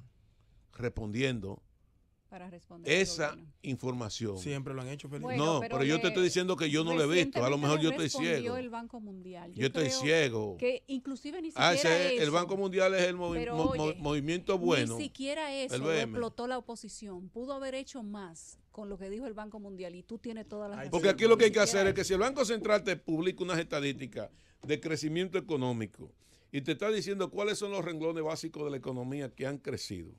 respondiendo para esa información. Siempre
lo han hecho, Felipe. no, pero, yo te estoy diciendo que yo no lo he visto. A lo mejor yo estoy ciego. El Banco Mundial. Yo, estoy ciego. Que inclusive ni ah, siquiera El Banco
Mundial es el movimiento bueno. Ni siquiera eso explotó
la oposición. Pudo haber hecho más con lo que dijo el Banco Mundial y tú tienes todas las...
porque aquí lo que hay que hacer es que si el Banco Central te publica unas estadísticas de crecimiento económico, y te está diciendo cuáles son los renglones básicos de la economía que han crecido.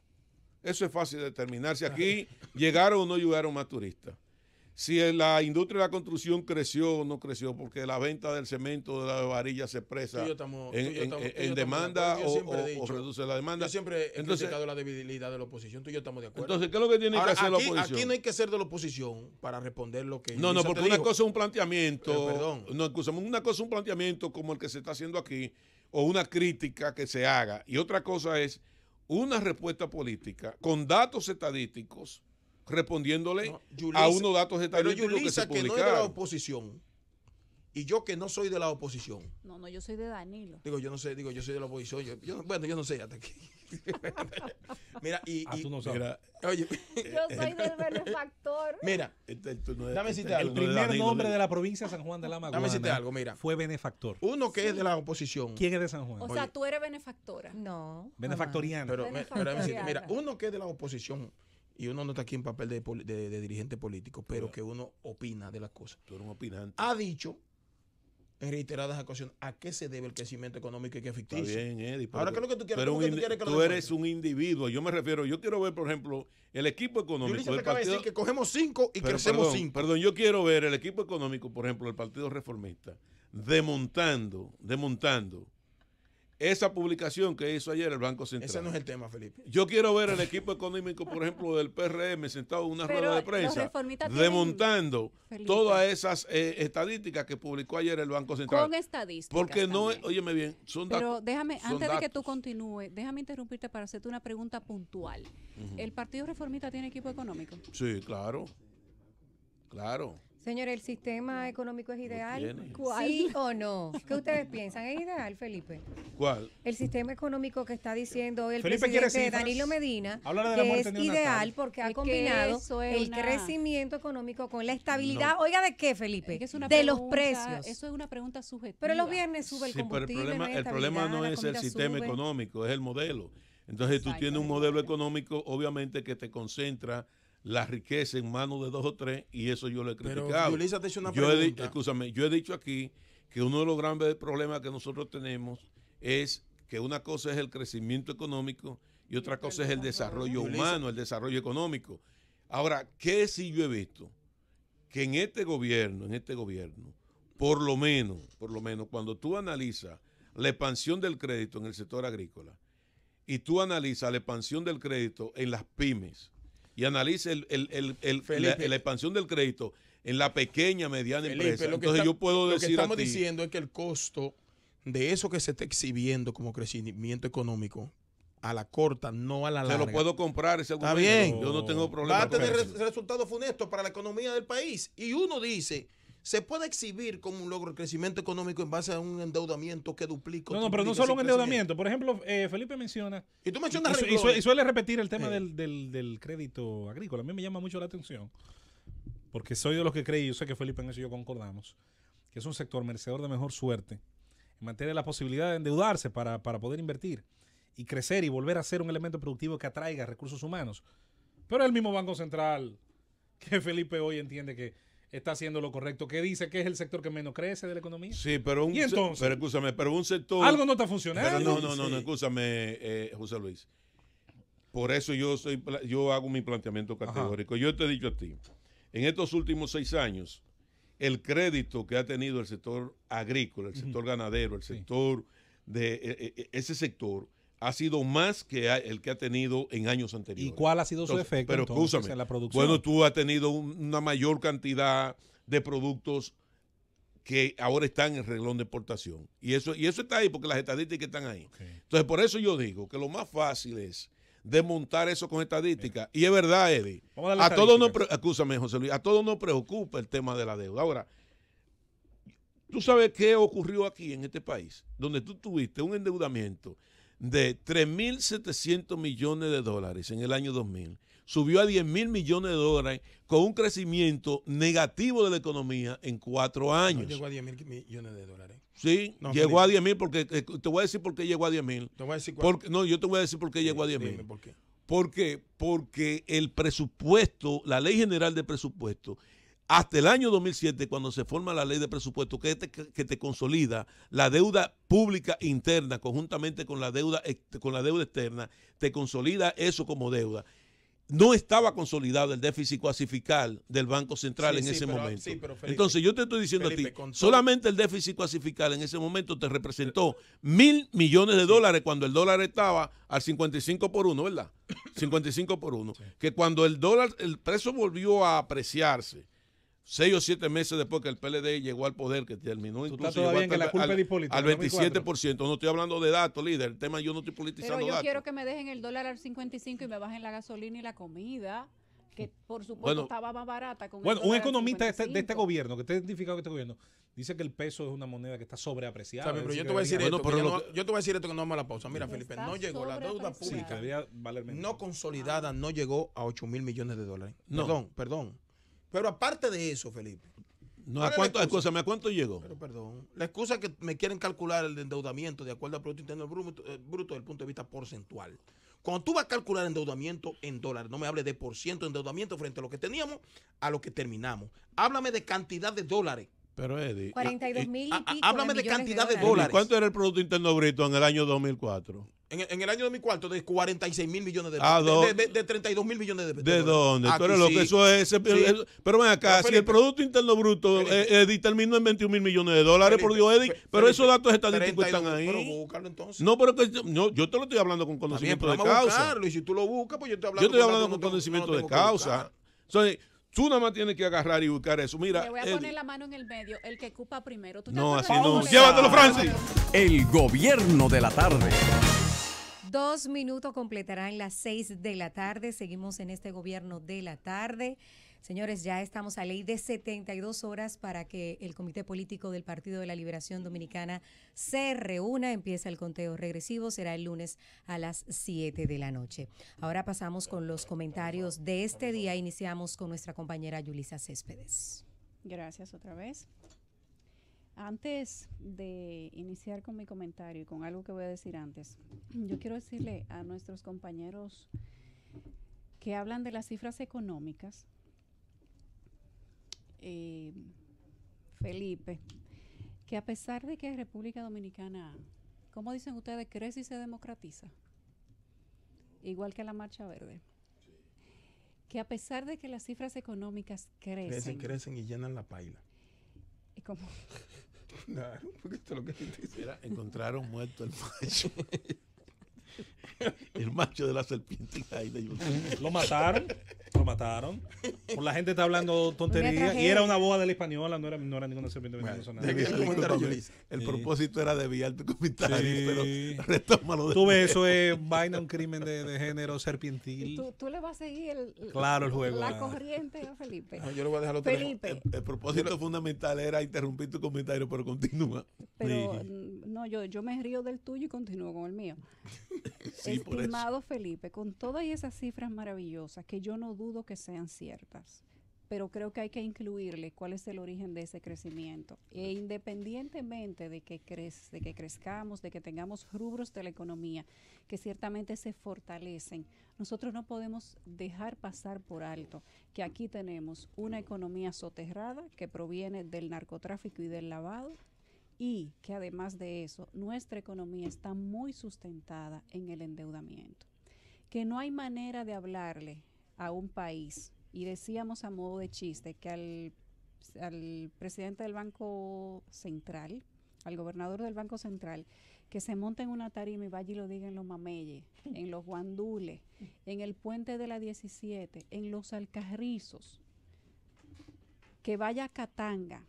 Eso es fácil de determinar si aquí llegaron o no llegaron más turistas. Si la industria de la construcción creció o no creció, porque la venta del cemento de la varilla se presa en, demanda o, reduce la demanda. Yo siempre he criticado
la debilidad de la oposición, tú y yo estamos de acuerdo. Entonces, ¿qué es lo que tiene que hacer la oposición? Aquí no hay que ser de la oposición para responder lo que. No, no, porque una cosa es
un planteamiento. Eh, perdón. No, una cosa es un planteamiento como el que se está haciendo aquí o una crítica que se haga. Y otra cosa es una respuesta política con datos estadísticos respondiéndole a unos datos estadísticos que se publicaron. Que no la
oposición y yo que no soy de la oposición.
No, no, yo soy de Danilo.
Digo, yo no sé, digo, yo soy de la oposición. Yo, bueno, yo no sé hasta aquí. mira, y. Ah, tú no sabes. oye, yo soy del
benefactor. Mira, este, este, dame este, cita algo. El primer nombre de la provincia de San Juan de la Maguana. Dame cita algo, mira. Fue benefactor. Uno que es de la oposición. ¿Quién es de San Juan? O sea,
tú eres benefactora. No.
Benefactoriana. Pero, benefactoriana. Eh, mira, mira,
uno que es de la oposición y uno no está aquí en papel de, de, dirigente político, pero que uno opina de las cosas. Tú eres un opinante. Ha dicho reiteradas ocasiones. ¿A qué se debe el crecimiento económico y que es ficticio? Ahora, ¿qué es lo
que tú quieres? tú, eres un individuo. Yo me refiero, yo quiero ver, por ejemplo, el equipo económico. del partido... decir que
cogemos cinco y perdón, Perdón,
yo quiero ver el equipo económico, por ejemplo, el Partido Reformista, demontando, demontando esa publicación que hizo ayer el Banco Central. Ese no es el tema, Felipe. Yo quiero ver el equipo económico, por ejemplo, del PRM sentado en una rueda de prensa, remontando todas esas eh, estadísticas que publicó ayer el Banco Central. Con estadísticas. Porque no, óyeme bien, son datos. Pero déjame, antes de que tú
continúes, déjame interrumpirte para hacerte una pregunta puntual. ¿El Partido Reformista tiene equipo económico?
Sí, claro. Claro.
Señor, ¿el sistema económico es
ideal? ¿Sí o no? ¿Qué ustedes piensan? ¿Es ideal, Felipe? ¿Cuál? El sistema económico que está diciendo el presidente Danilo Medina es ideal porque ha combinado el crecimiento económico con la estabilidad. Oiga, ¿de qué, Felipe? de los precios. Eso
es una pregunta subjetiva. Pero los viernes sube el
sí, Pero el problema no, es el sistema económico, es el modelo. Entonces tú tienes un modelo económico, obviamente, que te concentra la riqueza en manos de dos o tres y eso yo lo he criticado. yo he, dicho aquí que uno de los grandes problemas que nosotros tenemos es que una cosa es el crecimiento económico y otra cosa es el desarrollo humano, el desarrollo económico. Ahora, ¿qué si yo he visto? Que en este gobierno, en este gobierno, por lo menos, por lo menos, cuando tú analizas la expansión del crédito en el sector agrícola y tú analizas la expansión del crédito en las pymes, y analice el, la, expansión del crédito en la pequeña, mediana empresa. Entonces yo puedo decir. Lo que estamos diciendo
es que el costo de eso que se está exhibiendo como crecimiento económico a la corta, no a la larga. Se lo puedo comprar ese Está bien. Yo no tengo problema. Va a tener resultados funestos para la economía del país. Y uno dice se puede exhibir como un logro el crecimiento económico en base a un endeudamiento que duplica. No, no, pero no solo un endeudamiento.
Por ejemplo, eh, Felipe menciona. Y tú mencionas. Y, y suele repetir el tema eh. del, crédito agrícola. A mí me llama mucho la atención. Porque soy de los que creí, yo sé que Felipe en eso y yo concordamos, que es un sector merecedor de mejor suerte en materia de la posibilidad de endeudarse para, para poder invertir y crecer y volver a ser un elemento productivo que atraiga recursos humanos. Pero el mismo Banco Central que Felipe hoy entiende que está haciendo lo correcto, ¿Qué dice que es el sector que menos crece de la economía. Sí, pero un,
pero un sector algo no está funcionando. no, no, no, no escúchame, eh, José Luis. Por eso yo soy, yo hago mi planteamiento categórico. Yo te he dicho a ti, en estos últimos seis años, el crédito que ha tenido el sector agrícola, el sector ganadero, el sector de e, e, e, ese sector ha sido más que el que ha tenido en años anteriores. ¿Y cuál ha sido su efecto pero, en la producción? Bueno, tú has tenido una mayor cantidad de productos que ahora están en reglón de exportación. Y eso, y eso está ahí porque las estadísticas están ahí. Entonces, por eso yo digo que lo más fácil es desmontar eso con estadísticas. Y es verdad, Eddie. A, todos a todos nos preocupa el tema de la deuda. Ahora, ¿tú sabes qué ocurrió aquí en este país? Donde tú tuviste un endeudamiento de 3.700 millones de dólares en el año 2000 subió a 10.000 millones de dólares con un crecimiento negativo de la economía en cuatro años. llegó a
10.000 millones de dólares. Sí, llegó a 10.000
mil porque eh, eh, te voy a decir por qué llegó a 10.000. No, yo te voy a decir por qué llegó a 10.000. mil. ¿Por qué? Porque, porque el presupuesto, la ley general de presupuesto hasta el año 2007, cuando se forma la ley de presupuesto que te, que te consolida la deuda pública interna conjuntamente con la, deuda, con la deuda externa, te consolida eso como deuda. No estaba consolidado el déficit cuasi del Banco Central en ese momento. Entonces yo te estoy diciendo a ti, solamente el déficit cuasi en ese momento te representó mil millones de dólares cuando el dólar estaba al 55 por 1, ¿verdad? 55 por 1. Que cuando el dólar, el precio volvió a apreciarse seis o siete meses después que el PLD llegó al poder, que terminó incluso que la culpa al, política al 27%. No estoy hablando de datos, líder. El tema yo no estoy
politizando Pero yo quiero
que me dejen el dólar al 55 y me bajen la gasolina y la comida. Que por supuesto estaba más barata. bueno, un economista de este, este
gobierno, que está identificado con este gobierno, dice que el peso es una moneda que está sobreapreciada. yo te, voy a decir esto, que no, yo vamos a la pausa. Mira, Felipe, no llegó la deuda
pública. no consolidada, no llegó a 8 mil millones de dólares. Perdón, perdón. Pero aparte de eso, Felipe. No, ¿a cuánto, me llegó? perdón. La excusa es que me quieren calcular el endeudamiento de acuerdo al Producto Interno Bruto, eh, bruto desde el punto de vista porcentual. Cuando tú vas a calcular endeudamiento en dólares, no me hables de por ciento de endeudamiento frente a lo que teníamos a lo que terminamos. Háblame de cantidad de dólares pero Eddie. 42 mil y, ah, Háblame de, cantidad de dólares. ¿Cuánto
era el Producto Interno Bruto en el año 2004?
En, en, el año 2004, de 46 mil millones de ah, pesos. Ah, de, de, de, 32 mil millones de pesos. ¿De dónde? pero lo que eso es.
pero ven acá, si el Producto Interno Bruto eh, eh terminó en 21 mil millones de dólares, por Dios, Eddie, pero esos datos estadísticos 32, están ahí. Pero
búscalo entonces.
No, pero que, no, yo te lo estoy hablando con conocimiento También, pues de causa. Buscarlo,
y si tú lo buscas, pues yo te lo yo estoy hablando con, conocimiento de causa.
Entonces, Tú nada más tienes que agarrar y buscar eso. Mira. Le voy a poner
la mano en el medio, el que ocupa primero.
¿Tú no, así oh, no. Llévatelo, Francis. El gobierno de la tarde.
Dos minutos completarán las seis de la tarde. Seguimos en este gobierno de la tarde. Señores, ya estamos a ley de 72 horas para que el Comité Político del Partido de la Liberación Dominicana se reúna. Empieza el conteo regresivo, será el lunes a las 7 de la noche. Ahora pasamos con los comentarios de este día. Iniciamos con nuestra compañera Yulisa Céspedes.
Gracias otra vez. Antes de iniciar con mi comentario y con algo que voy a decir antes, yo quiero decirle a nuestros compañeros que hablan de las cifras económicas eh, Felipe, que a pesar de que República Dominicana, como dicen ustedes, crece y se democratiza, igual que la Marcha Verde, que a pesar de que las cifras económicas crecen, crecen,
y llenan la paila.
Y como
porque lo que encontraron muerto el macho.
el macho de la serpiente. Lo mataron lo mataron. la gente está hablando tonterías. Y era una boda de la española, no era, no era ninguna serpiente venenosa. El, propósito era desviar tu comentario, sí. pero retómalo. De tú ves, eso es vaina, un crimen de, de género serpientil. Tú,
tú, le vas a seguir el, claro, el juego, la ah. corriente a Felipe. yo voy a El,
propósito fundamental era interrumpir tu comentario,
pero continúa. Pero
mm, no, yo, yo me río del tuyo y continúo con el mío.
Estimado
Felipe, con todas esas cifras maravillosas, que yo no dudo que sean ciertas, pero creo que hay que incluirle cuál es el origen de ese crecimiento. E independientemente de que, crezca, de que crezcamos, de que tengamos rubros de la economía que ciertamente se fortalecen, nosotros no podemos dejar pasar por alto que aquí tenemos una economía soterrada que proviene del narcotráfico y del lavado y que además de eso, nuestra economía está muy sustentada en el endeudamiento. Que no hay manera de hablarle a un país, y decíamos a modo de chiste que al, presidente del Banco Central, al gobernador del Banco Central que se monte en una tarima y vaya y lo diga en los mameyes, en los guandules, en el puente de la 17, en los alcarrizos, que vaya a Catanga,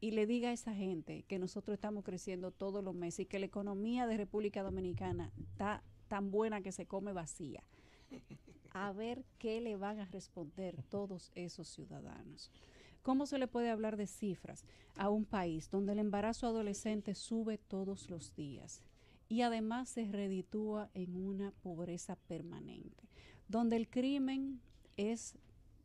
y le diga a esa gente que nosotros estamos creciendo todos los meses y que la economía de República Dominicana está tan buena que se come vacía. A ver qué le van a responder todos esos ciudadanos. ¿Cómo se le puede hablar de cifras a un país donde el embarazo adolescente sube todos los días? y además se reditúa en una pobreza permanente, donde el crimen es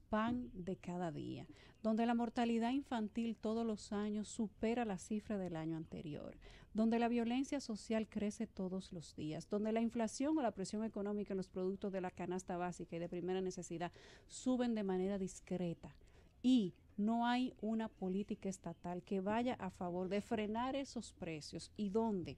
pan de cada día, donde la mortalidad infantil todos los años supera la cifra del año anterior, donde la violencia social crece todos los días, donde la inflación o la presión económica en los productos de la canasta básica y de primera necesidad suben de manera discreta y no hay una política estatal que vaya a favor de frenar esos precios y donde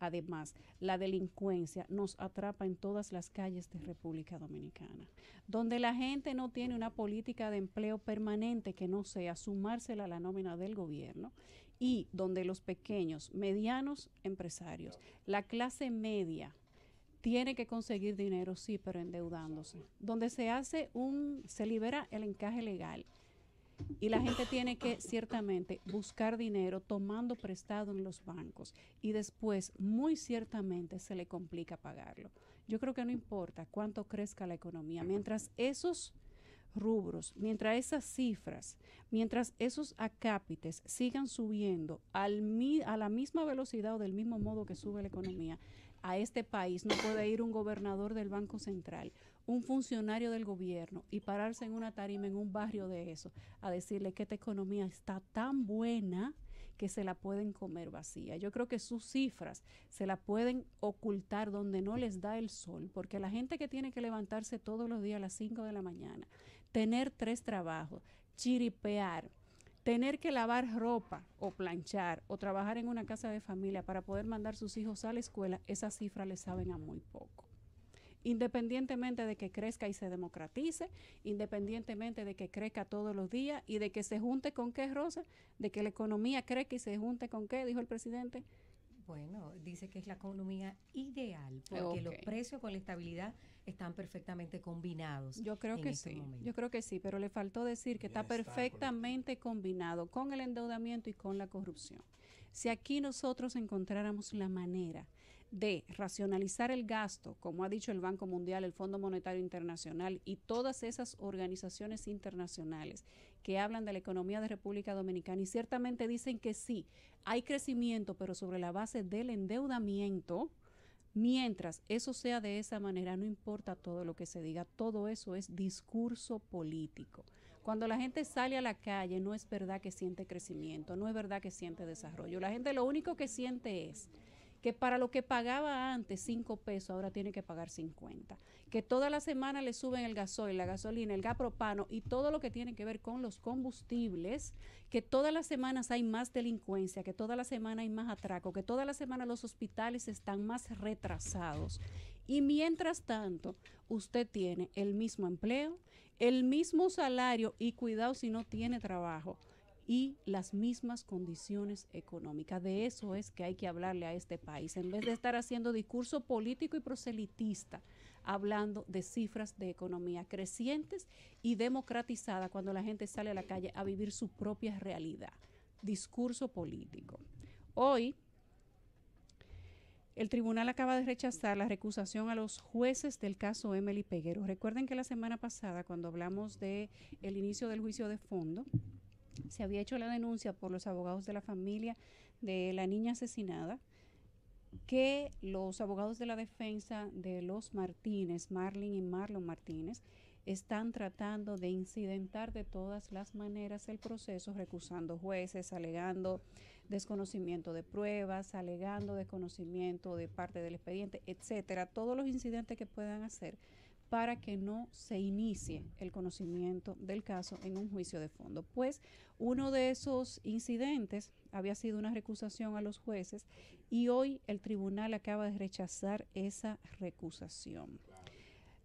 Además, la delincuencia nos atrapa en todas las calles de República Dominicana, donde la gente no tiene una política de empleo permanente que no sea sumársela a la nómina del gobierno y donde los pequeños, medianos empresarios, la clase media, tiene que conseguir dinero, sí, pero endeudándose. Donde se hace un, se libera el encaje legal y la gente tiene que ciertamente buscar dinero tomando prestado en los bancos y después muy ciertamente se le complica pagarlo. Yo creo que no importa cuánto crezca la economía, mientras esos rubros, mientras esas cifras, mientras esos acápites sigan subiendo a la misma velocidad o del mismo modo que sube la economía, a este país no puede ir un gobernador del Banco Central, un funcionario del gobierno y pararse en una tarima en un barrio de eso a decirle que esta economía está tan buena que se la pueden comer vacía. Yo creo que sus cifras se la pueden ocultar donde no les da el sol, porque la gente que tiene que levantarse todos los días a las 5 de la mañana, tener tres trabajos, chiripear, tener que lavar ropa o planchar o trabajar en una casa de familia para poder mandar sus hijos a la escuela, esas cifras le saben a muy poco independientemente de que crezca y se democratice, independientemente de que crezca todos los días y de que se junte con qué, Rosa, de que la economía crezca y se junte con qué, dijo el presidente.
Bueno, dice que es la economía ideal, porque los precios con la estabilidad están perfectamente combinados. Yo creo que este sí,
yo creo que sí, pero le faltó decir que está perfectamente combinado con el endeudamiento y con la corrupción. Si aquí nosotros encontráramos la manera de racionalizar el gasto, como ha dicho el Banco Mundial, el Fondo Monetario Internacional y todas esas organizaciones internacionales que hablan de la economía de República Dominicana y ciertamente dicen que sí, hay crecimiento, pero sobre la base del endeudamiento, Mientras eso sea de esa manera, no importa todo lo que se diga, todo eso es discurso político. Cuando la gente sale a la calle, no es verdad que siente crecimiento, no es verdad que siente desarrollo. La gente lo único que siente es que para lo que pagaba antes cinco pesos, ahora tiene que pagar 50. Que toda la semana le suben el gasoil, la gasolina, el gas propano y todo lo que tiene que ver con los combustibles. Que todas las semanas hay más delincuencia, que toda la semana hay más atraco, que toda la semana los hospitales están más retrasados. Y mientras tanto, usted tiene el mismo empleo, el mismo salario y cuidado si no tiene trabajo y las mismas condiciones económicas. De eso es que hay que hablarle a este país, en vez de estar haciendo discurso político y proselitista, hablando de cifras de economía crecientes y democratizada cuando la gente sale a la calle a vivir su propia realidad. Discurso político. Hoy el tribunal acaba de rechazar la recusación a los jueces del caso Emily Peguero. Recuerden que la semana pasada, cuando hablamos del el inicio del juicio de fondo, se había hecho la denuncia por los abogados de la familia de la niña asesinada que los abogados de la defensa de los Martínez, Marlin y Marlon Martínez, están tratando de incidentar de todas las maneras el proceso, recusando jueces, alegando desconocimiento de pruebas, alegando desconocimiento de parte del expediente, etcétera, todos los incidentes que puedan hacer para que no se inicie el conocimiento del caso en un juicio de fondo. Pues uno de esos incidentes había sido una recusación a los jueces y hoy el tribunal acaba de rechazar esa recusación.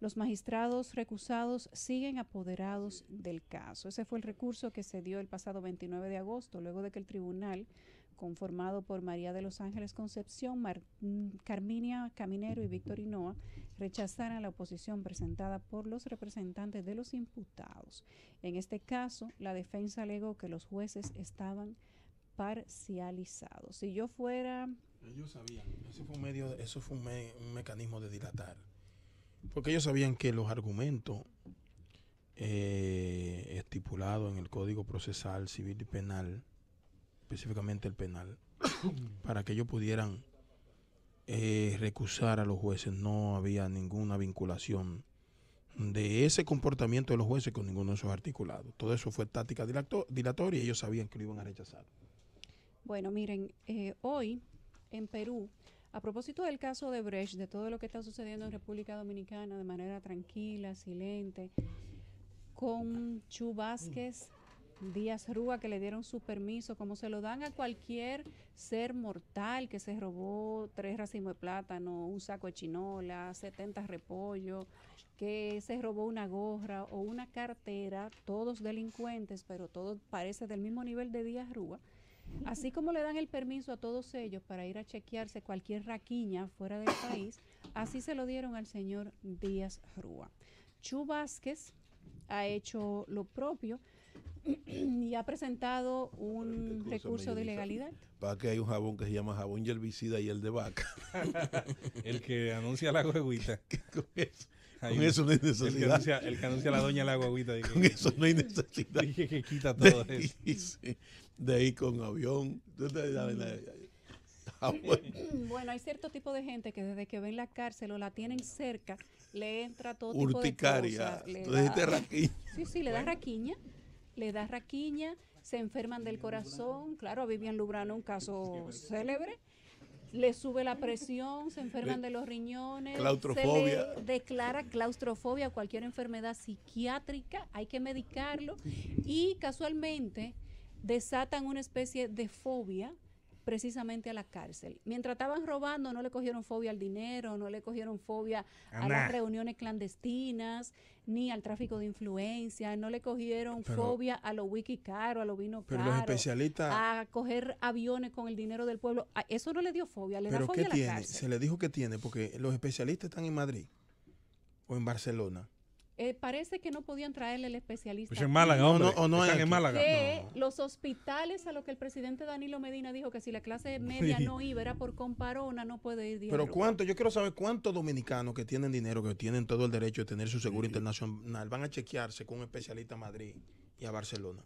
Los magistrados recusados siguen apoderados del caso. Ese fue el recurso que se dio el pasado 29 de agosto, luego de que el tribunal conformado por María de los Ángeles Concepción, mm, Carminia Caminero y Víctor Hinoa, rechazaran la oposición presentada por los representantes de los imputados. En este caso, la defensa alegó que los jueces estaban parcializados. Si yo fuera...
Ellos sabían, eso fue un, medio, eso fue un, mecanismo de dilatar, porque ellos sabían que los argumentos eh, estipulados en el Código Procesal Civil y Penal, específicamente el penal, para que ellos pudieran eh, recusar a los jueces. No había ninguna vinculación de ese comportamiento de los jueces con ninguno de esos articulados. Todo eso fue táctica dilatoria y ellos sabían que lo iban a rechazar.
Bueno, miren, eh, hoy en Perú, a propósito del caso de Brecht, de todo lo que está sucediendo en República Dominicana de manera tranquila, silente, con Chu Vázquez, Díaz Rúa que le dieron su permiso, como se lo dan a cualquier ser mortal que se robó tres racimos de plátano, un saco de chinola, 70 repollo, que se robó una gorra o una cartera, todos delincuentes, pero todos parece del mismo nivel de Díaz Rúa. Así como le dan el permiso a todos ellos para ir a chequearse cualquier raquiña fuera del país, así se lo dieron al señor Díaz Rúa. Chu Vázquez ha hecho lo propio y ha presentado un recurso de legalidad.
Para que hay un jabón que se llama jabón y herbicida y el de vaca. el que anuncia la guaguita. con eso, no hay necesidad. El que, anuncia, el la doña la guaguita. Con eso no hay necesidad. Dije que quita todo de, eso. de ir con avión.
bueno, hay cierto tipo de gente que desde que ven la cárcel o la tienen cerca, le entra todo Urticaria. tipo de cosas. Urticaria. Sí, sí, le da raquiña le da raquiña, se enferman del corazón. Claro, a Vivian Lubrano, un caso célebre. Le sube la presión, se enferman de, los riñones. Claustrofobia. declara claustrofobia, cualquier enfermedad psiquiátrica, hay que medicarlo. Y casualmente desatan una especie de fobia precisamente a la cárcel. Mientras estaban robando, no le cogieron fobia al dinero, no le cogieron fobia a las reuniones clandestinas, ni al tráfico de influencia, no le cogieron fobia a los wiki caro, a los vino caro, los
especialistas, a
coger aviones con el dinero del pueblo. eso no le dio fobia, le da fobia tiene?
Se le dijo que tiene, porque los especialistas están en Madrid o en Barcelona
eh, parece que no podían traerle el especialista. Pues en Málaga,
o no, en Málaga.
los hospitales a los que el presidente Danilo Medina dijo que si la clase media no iba era por comparona, no puede ir. Pero cuánto,
yo quiero saber cuántos dominicanos que tienen dinero, que tienen todo el derecho de tener su seguro internacional, van a chequearse con un especialista a Madrid y a Barcelona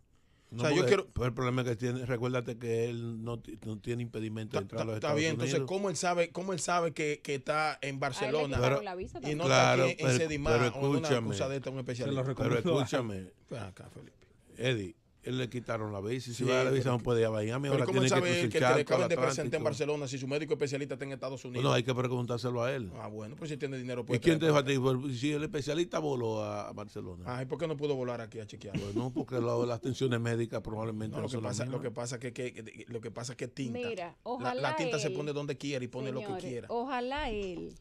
o sea, yo quiero... el problema que tiene, recuérdate que él no, no
tiene impedimento de entrar a los Estados Unidos. Está bien, entonces,
¿cómo él sabe, cómo él sabe que, que está en ah, Barcelona y no claro, está aquí en Sedimar o una cosa de Pero escúchame, acá, Felipe.
Eddie, él le quitaron la visa. Si sí, a la visa, no puede ir a Miami. ahora ¿cómo tiene sabe que, el que, el que le acaban de presentar en
Barcelona si su médico especialista está en Estados Unidos? No, hay que
preguntárselo a él. Ah, bueno, pues si tiene dinero puede ¿Y quién te dejó a ti? Pues, si el especialista voló a Barcelona.
Ay ah, ¿y por qué no pudo volar aquí a chequear? Pues no, porque las tensiones médicas probablemente no, lo son que pasa, Lo que pasa es que, lo que, pasa que tinta. Mira,
ojalá la, la tinta se pone donde
quiera y pone lo que quiera.
Ojalá él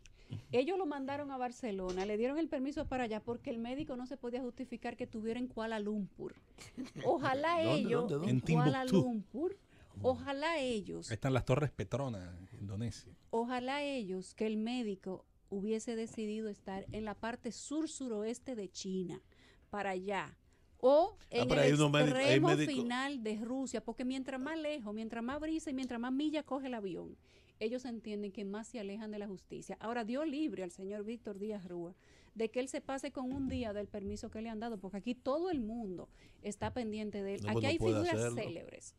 ellos lo mandaron a Barcelona, le dieron el permiso para allá porque el médico no se podía justificar que tuviera en Kuala
Lumpur. Ojalá ellos en Kuala
Lumpur. Ojalá ellos.
Están las Torres Petrona, Indonesia.
Ojalá ellos que el médico hubiese decidido estar en la parte sur-suroeste de China, para allá, o ah, en el extremo final de Rusia, porque mientras más lejos, mientras más brisa y mientras más milla coge el avión ellos entienden que más se alejan de la justicia. Ahora dio libre al señor Víctor Díaz Rúa de que él se pase con un día del permiso que le han dado, porque aquí todo el mundo está pendiente de él. aquí hay figuras célebres.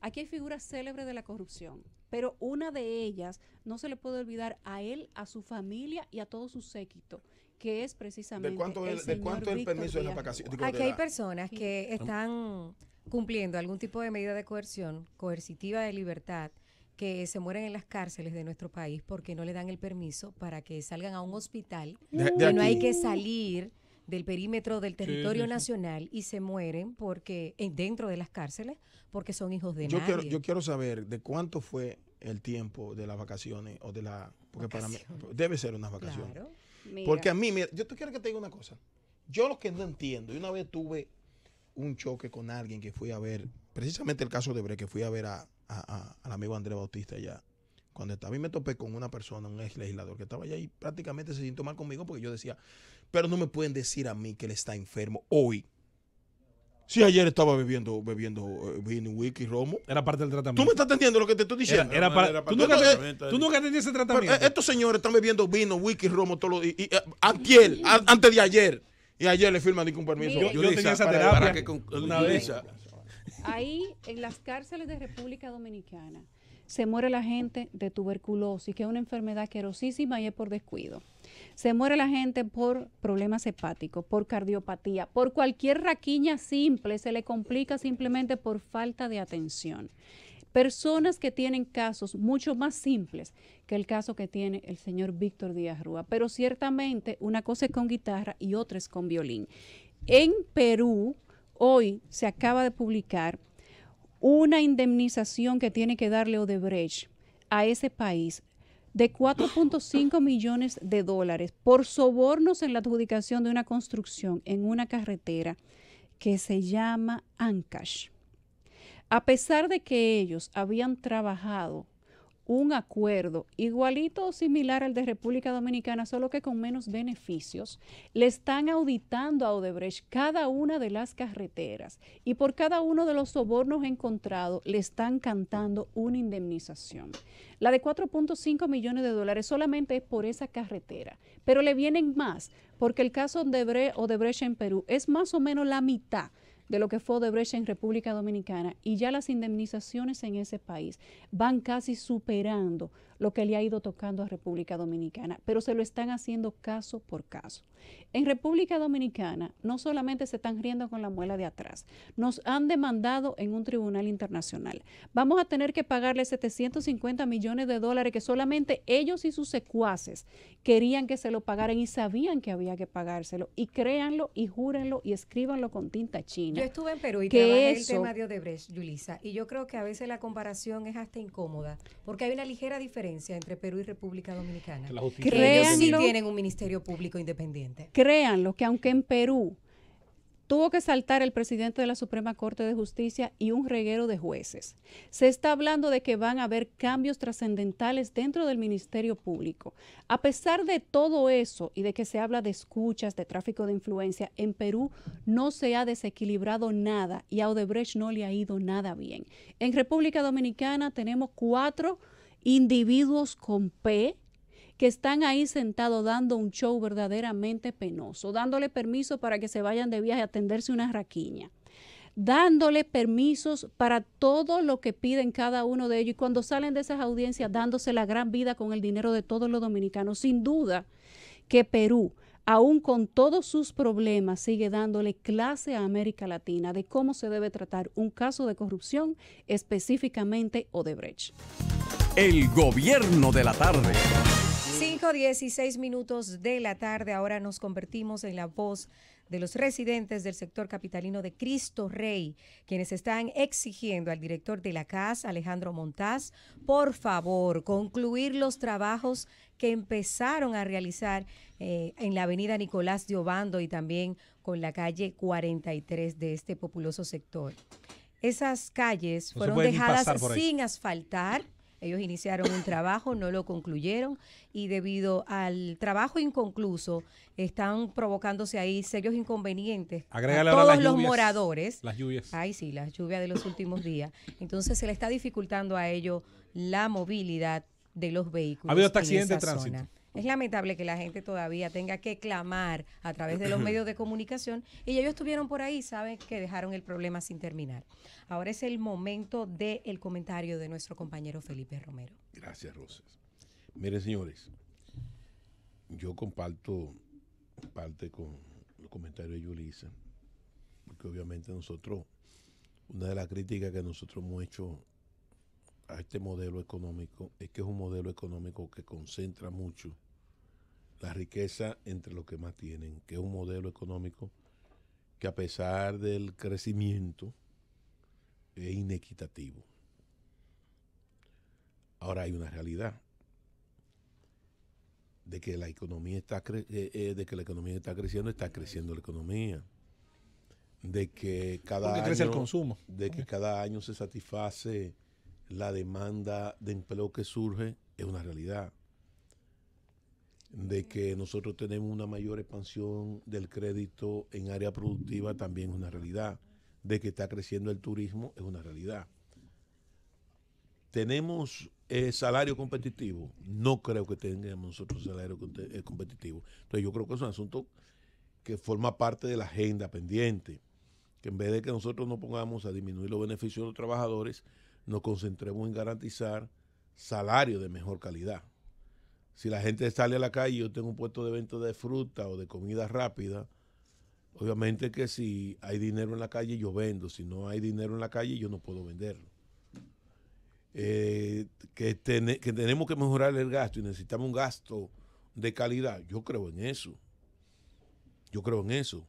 Aquí hay figuras célebres de la corrupción, pero una de ellas no se le puede olvidar a él, a su familia y a todo su séquito, que es precisamente.
¿De cuánto el, permiso de Aquí hay
personas
que están cumpliendo algún tipo de medida de coerción, coercitiva de libertad, que se mueren en las cárceles de nuestro país porque no le dan el permiso para que salgan a un hospital, que no hay que salir del perímetro del territorio nacional y se mueren porque eh, dentro de las cárceles porque son hijos de yo Quiero, yo
quiero saber de cuánto fue el tiempo de las vacaciones o de la porque para mí debe ser unas vacaciones. Porque a mí yo te quiero que te diga una cosa. Yo lo que no entiendo, y una vez tuve un choque con alguien que fui a ver, precisamente el caso de Bre, que fui a ver a, al amigo Andrés Bautista allá. Cuando estaba, y me topé con una persona, un ex legislador que estaba allá y prácticamente se sintió mal conmigo porque yo decía, pero no me pueden decir a mí que él está enfermo hoy. Si ayer estaba bebiendo, bebiendo eh, vino, wiki romo. Era parte del tratamiento. Tú me estás entendiendo lo que te estoy diciendo. Era, parte tú, eh. nunca, tú ese eh, tratamiento. estos señores están bebiendo vino, wiki romo, todos los y, antes de ayer. Y ayer le firman un permiso. Yo, tenía esa terapia. que con, una vez.
Ahí, en las cárceles de República Dominicana, se muere la gente de tuberculosis, que es una enfermedad querosísima y es por descuido. Se muere la gente por problemas hepáticos, por cardiopatía, por cualquier raquiña simple, se le complica simplemente por falta de atención. Personas que tienen casos mucho más simples que el caso que tiene el señor Víctor Díaz Rúa, pero ciertamente una cosa es con guitarra y otra es con violín. En Perú, Hoy se acaba de publicar una indemnización que tiene que darle Odebrecht a ese país de 4.5 millones de dólares por sobornos en la adjudicación de una construcción en una carretera que se llama Ancash. A pesar de que ellos habían trabajado un acuerdo igualito o similar al de República Dominicana, solo que con menos beneficios, le están auditando a Odebrecht cada una de las carreteras y por cada uno de los sobornos encontrados le están cantando una indemnización. La de 4.5 millones de dólares solamente es por esa carretera, pero le vienen más, porque el caso Odebrecht en Perú es más o menos la mitad de lo que fue de Odebrecht en República Dominicana y ya las indemnizaciones en ese país van casi superando lo que le ha ido tocando a República Dominicana, pero se lo están haciendo caso por caso. En República Dominicana no solamente se están riendo con la muela de atrás, nos han demandado en un tribunal internacional. Vamos a tener que pagarle 750 millones de dólares que solamente ellos y sus secuaces querían que se lo pagaran y sabían que había que pagárselo. Y créanlo y júrenlo y escríbanlo con tinta china yo estuve en Perú y trabajé el tema
de Odebrecht, Yulisa, y yo creo que a veces la comparación es hasta incómoda, porque hay una ligera diferencia entre Perú y República Dominicana. Que ellos sí tienen un ministerio público independiente.
Créanlo, que aunque en Perú tuvo que saltar el presidente de la Suprema Corte de Justicia y un reguero de jueces. Se está hablando de que van a haber cambios trascendentales dentro del Ministerio Público. A pesar de todo eso y de que se habla de escuchas, de tráfico de influencia, en Perú no se ha desequilibrado nada y a Odebrecht no le ha ido nada bien. En República Dominicana tenemos cuatro individuos con P que están ahí sentados dando un show verdaderamente penoso, dándole permiso para que se vayan de viaje a atenderse una raquiña dándole permisos para todo lo que piden cada uno de ellos y cuando salen de esas audiencias dándose la gran vida con el dinero de todos los dominicanos. Sin duda que Perú, aún con todos sus problemas, sigue dándole clase a América Latina de cómo se debe tratar un caso de corrupción, específicamente Odebrecht.
El gobierno de la tarde.
5.16 minutos
de la tarde, ahora nos convertimos en la voz de los residentes del sector capitalino de Cristo Rey, quienes están exigiendo al director de la CAS, Alejandro Montaz, por favor, concluir los trabajos que empezaron a realizar eh, en la avenida Nicolás de Obando y también con la calle 43 de este populoso sector. Esas calles fueron dejadas sin asfaltar ellos iniciaron un trabajo, no lo concluyeron y debido al trabajo inconcluso están provocándose ahí serios inconvenientes a todos los moradores. Las lluvias. Ay, sí, las lluvias de los últimos días. Entonces se le está dificultando a ellos la movilidad de los vehículos. Ha habido hasta accidentes de tránsito. Es lamentable que la gente todavía tenga que clamar a través de los medios de comunicación y ellos estuvieron por ahí, saben que dejaron el problema sin terminar. Ahora es el momento del comentario de nuestro compañero Felipe Romero.
Gracias, Rosas. Mire, señores, yo comparto parte con los comentarios de Yulisa, porque obviamente nosotros, una de las críticas que nosotros hemos hecho a este modelo económico es que es un modelo económico que concentra mucho la riqueza entre los que más tienen, que es un modelo económico que a pesar del crecimiento es inequitativo. Ahora hay una realidad de que la economía está eh, eh, de que la economía está creciendo, está creciendo la economía. De que cada año, De que cada año se satisface la demanda de empleo que surge, es una realidad de que nosotros tenemos una mayor expansión del crédito en área productiva también es una realidad, de que está creciendo el turismo es una realidad. ¿Tenemos eh, salario competitivo? No creo que tengamos nosotros salario eh, competitivo. Entonces yo creo que es un asunto que forma parte de la agenda pendiente, que en vez de que nosotros nos pongamos a disminuir los beneficios de los trabajadores, nos concentremos en garantizar salario de mejor calidad si la gente sale a la calle, y yo tengo un puesto de venta de fruta o de comida rápida, obviamente que si hay dinero en la calle, yo vendo. Si no hay dinero en la calle, yo no puedo venderlo. Eh, que, que tenemos que mejorar el gasto y necesitamos un gasto de calidad. Yo creo en eso. Yo creo en eso.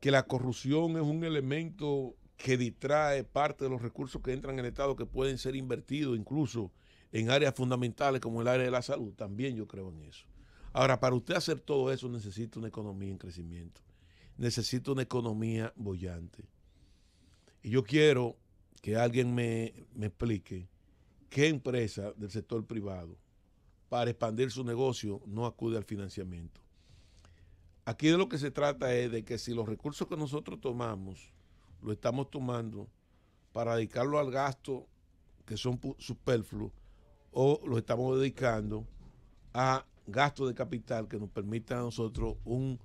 Que la corrupción es un elemento que distrae parte de los recursos que entran en el Estado que pueden ser invertidos incluso en áreas fundamentales como el área de la salud. También yo creo en eso. Ahora, para usted hacer todo eso necesita una economía en crecimiento. Necesita una economía bollante. Y yo quiero que alguien me, explique qué empresa del sector privado para expandir su negocio no acude al financiamiento. Aquí de lo que se trata es de que si los recursos que nosotros tomamos, lo estamos tomando para dedicarlo al gasto que son superfluos, o lo estamos dedicando a gastos de capital que nos permita a nosotros un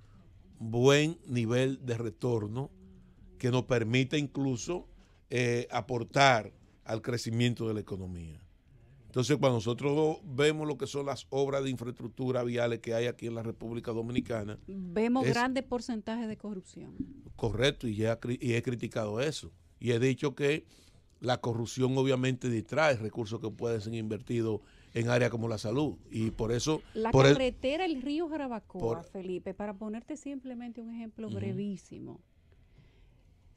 buen nivel de retorno que nos permita incluso eh, aportar al crecimiento de la economía. Entonces, cuando nosotros vemos lo que son las obras de infraestructura viales que hay aquí en la República Dominicana, vemos grandes
porcentajes de corrupción.
Correcto, y, y he criticado eso. Y he dicho que la corrupción obviamente distrae recursos que pueden ser invertidos en áreas como la salud. Y por eso... La carretera,
el, río Jarabacoa, Felipe, para ponerte simplemente un ejemplo brevísimo,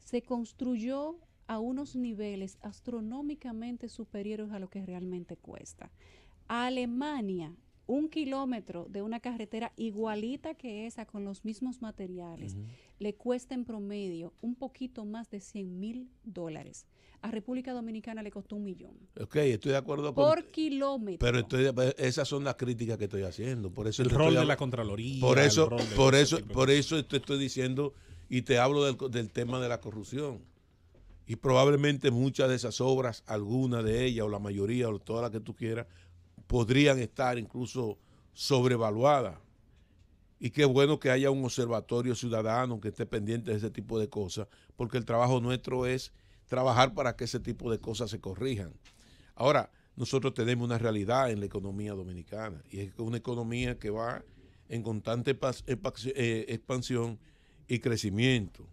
se construyó a unos niveles astronómicamente superiores a lo que realmente cuesta. A Alemania, un kilómetro de una carretera igualita que esa, con los mismos materiales, le cuesta en promedio un poquito más de 100 mil dólares a República Dominicana le costó un millón.
Ok, estoy de acuerdo con... Por
kilómetro.
Pero pues, esas son las críticas que estoy haciendo. Por eso el rol de la Contraloría. Por eso, por, eso, por eso te estoy diciendo y te hablo del, tema de la corrupción. Y probablemente muchas de esas obras, alguna de ellas o la mayoría o todas las que tú quieras, podrían estar incluso sobrevaluadas. Y qué bueno que haya un observatorio ciudadano que esté pendiente de ese tipo de cosas, porque el trabajo nuestro es trabajar para que ese tipo de cosas se corrijan. Ahora, nosotros tenemos una realidad en la economía dominicana y es una economía que va en constante eh, eh, expansión y crecimiento.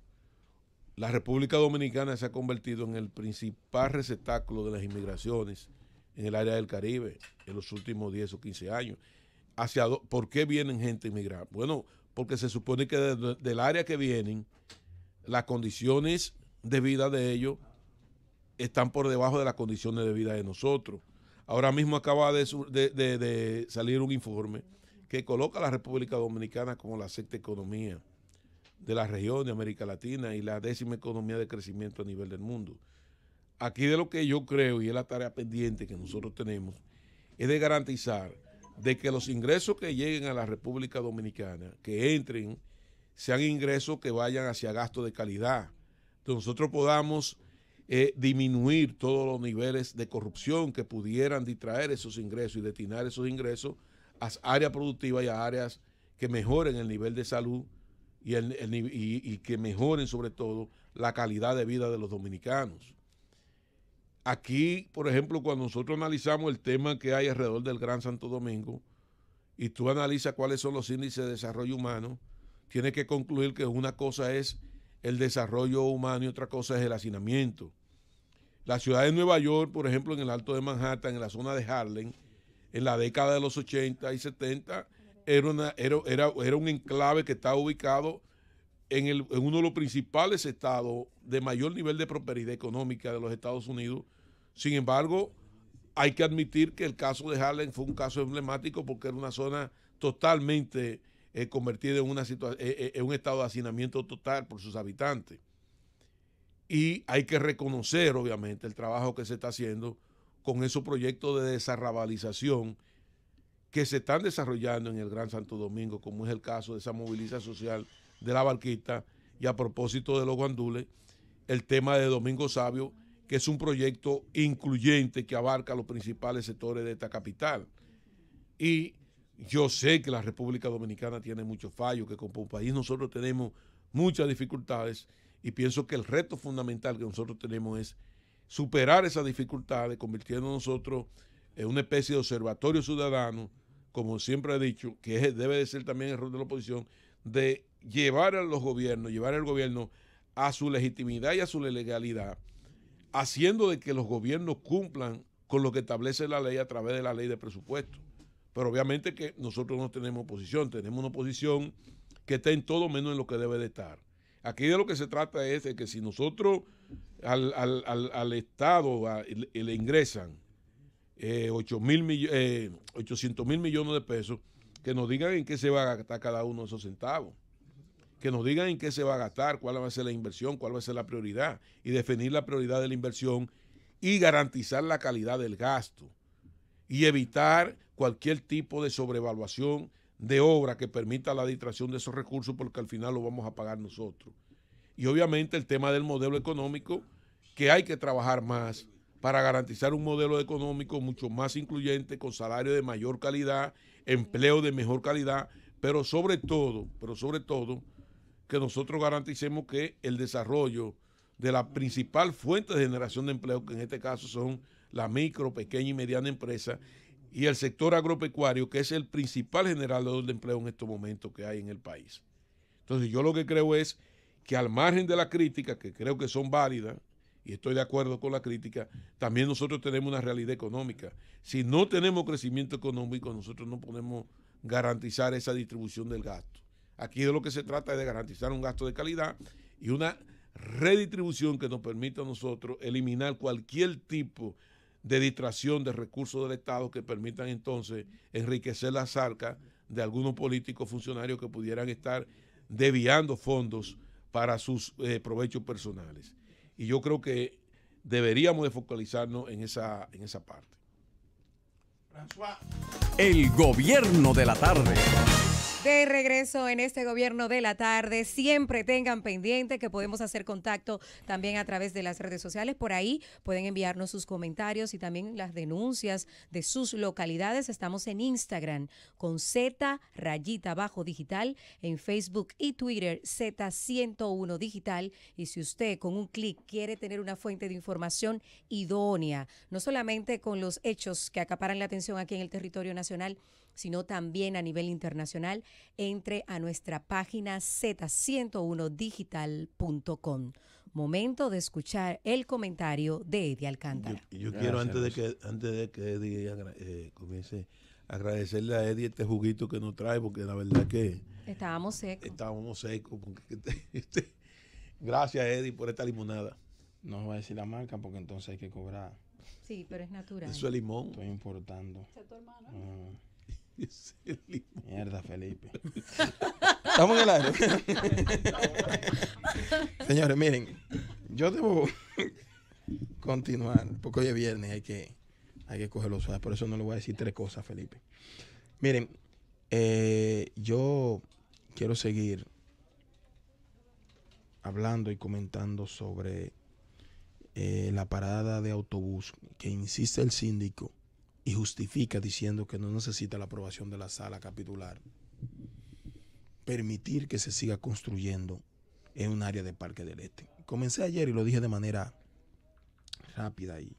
La República Dominicana se ha convertido en el principal receptáculo de las inmigraciones en el área del Caribe en los últimos 10 o 15 años. Hacia ¿Por qué vienen gente a Bueno, porque se supone que del área que vienen, las condiciones de vida de ellos están por debajo de las condiciones de vida de nosotros. Ahora mismo acaba de, salir un informe que coloca a la República Dominicana como la sexta economía de la región de América Latina y la décima economía de crecimiento a nivel del mundo. Aquí de lo que yo creo y es la tarea pendiente que nosotros tenemos es de garantizar de que los ingresos que lleguen a la República Dominicana, que entren, sean ingresos que vayan hacia gasto de calidad, nosotros podamos eh, disminuir todos los niveles de corrupción que pudieran distraer esos ingresos y destinar esos ingresos a áreas productivas y a áreas que mejoren el nivel de salud y, y, y que mejoren sobre todo la calidad de vida de los dominicanos. Aquí, por ejemplo, cuando nosotros analizamos el tema que hay alrededor del Gran Santo Domingo y tú analizas cuáles son los índices de desarrollo humano, tienes que concluir que una cosa es el desarrollo humano y otra cosa es el hacinamiento. La ciudad de Nueva York, por ejemplo, en el Alto de Manhattan, en la zona de Harlem, en la década de los 80 y 70, era, una, era, era, un enclave que estaba ubicado en, en uno de los principales estados de mayor nivel de prosperidad económica de los Estados Unidos. Sin embargo, hay que admitir que el caso de Harlem fue un caso emblemático porque era una zona totalmente convertido en, una eh, eh, en un estado de hacinamiento total por sus habitantes. Y hay que reconocer, obviamente, el trabajo que se está haciendo con esos proyectos de desarrabalización que se están desarrollando en el Gran Santo Domingo, como es el caso de esa movilización social de la Barquita. Y a propósito de los guandules, el tema de Domingo Sabio, que es un proyecto incluyente que abarca los principales sectores de esta capital. Y yo sé que la República Dominicana tiene muchos fallos, que como país nosotros tenemos muchas dificultades y pienso que el reto fundamental que nosotros tenemos es superar esas dificultades, convirtiendo nosotros en una especie de observatorio ciudadano, como siempre he dicho, que debe de ser también el rol de la oposición, de llevar a los gobiernos, llevar al gobierno a su legitimidad y a su legalidad, haciendo de que los gobiernos cumplan con lo que establece la ley a través de la ley de presupuesto. Pero obviamente que nosotros no tenemos oposición, tenemos una oposición que está en todo menos en lo que debe de estar. Aquí de lo que se trata es de que si nosotros al, Estado le, ingresan 800 eh, eh, mil millones de pesos, que nos digan en qué se va a gastar cada uno de esos centavos. Que nos digan en qué se va a gastar, cuál va a ser la inversión, cuál va a ser la prioridad. Y definir la prioridad de la inversión y garantizar la calidad del gasto y evitar cualquier tipo de sobrevaluación de obra que permita la distracción de esos recursos porque al final lo vamos a pagar nosotros. Y obviamente el tema del modelo económico, que hay que trabajar más para garantizar un modelo económico mucho más incluyente, con salario de mayor calidad, empleo de mejor calidad, pero sobre todo, pero sobre todo, que nosotros garanticemos que el desarrollo de la principal fuente de generación de empleo, que en este caso son la micro, pequeña y mediana empresa y el sector agropecuario, que es el principal generador de empleo en estos momentos que hay en el país. Entonces yo lo que creo es que al margen de las críticas, que creo que son válidas, y estoy de acuerdo con la crítica, también nosotros tenemos una realidad económica. Si no tenemos crecimiento económico, nosotros no podemos garantizar esa distribución del gasto. Aquí de lo que se trata es de garantizar un gasto de calidad y una redistribución que nos permita a nosotros eliminar cualquier tipo de de distracción de recursos del Estado que permitan entonces enriquecer la arcas de algunos políticos funcionarios que pudieran estar desviando fondos para sus eh, provechos personales. Y yo creo que deberíamos de focalizarnos en esa, en esa parte. El gobierno de la tarde.
De regreso en este gobierno de la tarde, siempre tengan pendiente que podemos hacer contacto también a través de las redes sociales. Por ahí pueden enviarnos sus comentarios y también las denuncias de sus localidades. Estamos en Instagram con Z rayita bajo digital, en Facebook y Twitter Z101 digital. Y si usted con un clic quiere tener una fuente de información idónea, no solamente con los hechos que acaparan la atención aquí en el territorio nacional, sino también a nivel internacional, entre a nuestra página z101digital.com. Momento de escuchar el comentario de Eddie Alcántara.
Yo, quiero, antes de que, antes de que Eddie eh, comience, agradecerle a Eddie este juguito que nos trae, porque la verdad que...
Estábamos secos.
Estábamos secos. Este, este, gracias, Eddie, por esta limonada. No va a decir la marca, porque entonces hay que cobrar.
Sí, pero es natural. Eso es limón.
Estoy importando. Mierda, Felipe. Estamos en el aire. Señores, miren, yo debo continuar, porque hoy es viernes, hay que, hay que los Por eso no le voy a decir tres cosas, Felipe. Miren, eh, yo quiero seguir hablando y comentando sobre eh, la parada de autobús que insiste el síndico y justifica diciendo que no necesita la aprobación de la sala capitular. Permitir que se siga construyendo en un área de Parque del Este. Comencé ayer y lo dije de manera rápida y,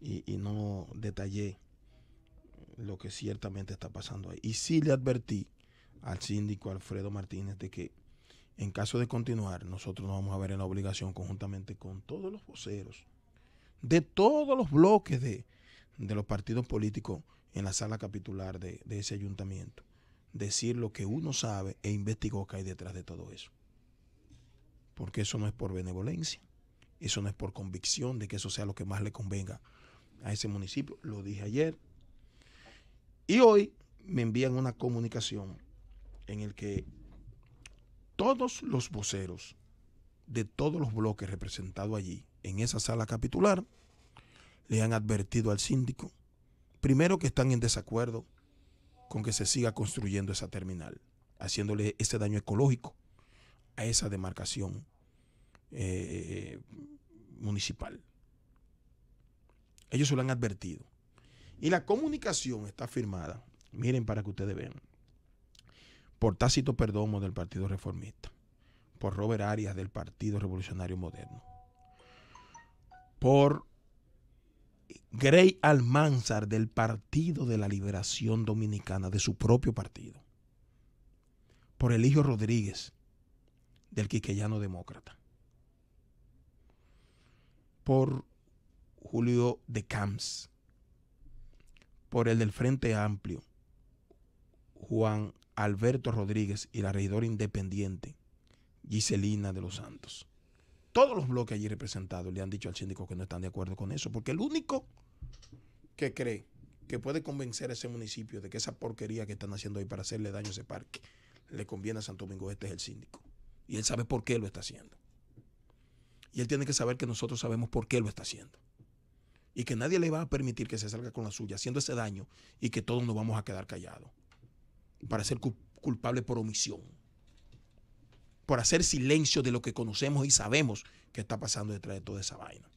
y, y no detallé lo que ciertamente está pasando ahí. Y sí le advertí al síndico Alfredo Martínez de que en caso de continuar, nosotros nos vamos a ver en la obligación conjuntamente con todos los voceros de todos los bloques de, de los partidos políticos en la sala capitular de, ese ayuntamiento, decir lo que uno sabe e investigó que hay detrás de todo eso. Porque eso no es por benevolencia, eso no es por convicción de que eso sea lo que más le convenga a ese municipio, lo dije ayer. Y hoy me envían una comunicación en el que todos los voceros de todos los bloques representados allí en esa sala capitular le han advertido al síndico, primero que están en desacuerdo con que se siga construyendo esa terminal, haciéndole ese daño ecológico a esa demarcación eh, municipal. Ellos se lo han advertido. Y la comunicación está firmada, miren para que ustedes vean, por Tácito Perdomo del Partido Reformista, por Robert Arias del Partido Revolucionario Moderno, por Grey Almanzar del Partido de la Liberación Dominicana, de su propio partido, por hijo Rodríguez, del Quiquellano Demócrata, por Julio de Camps, por el del Frente Amplio, Juan Alberto Rodríguez y la regidora independiente, Giselina de los Santos todos los bloques allí representados le han dicho al síndico que no están de acuerdo con eso, porque el único que cree que puede convencer a ese municipio de que esa porquería que están haciendo ahí para hacerle daño a ese parque le conviene a Santo Domingo Este es el síndico. Y él sabe por qué lo está haciendo. Y él tiene que saber que nosotros sabemos por qué lo está haciendo. Y que nadie le va a permitir que se salga con la suya haciendo ese daño y que todos nos vamos a quedar callados para ser culpables por omisión por hacer silencio de lo que conocemos y sabemos que está pasando detrás de toda esa vaina.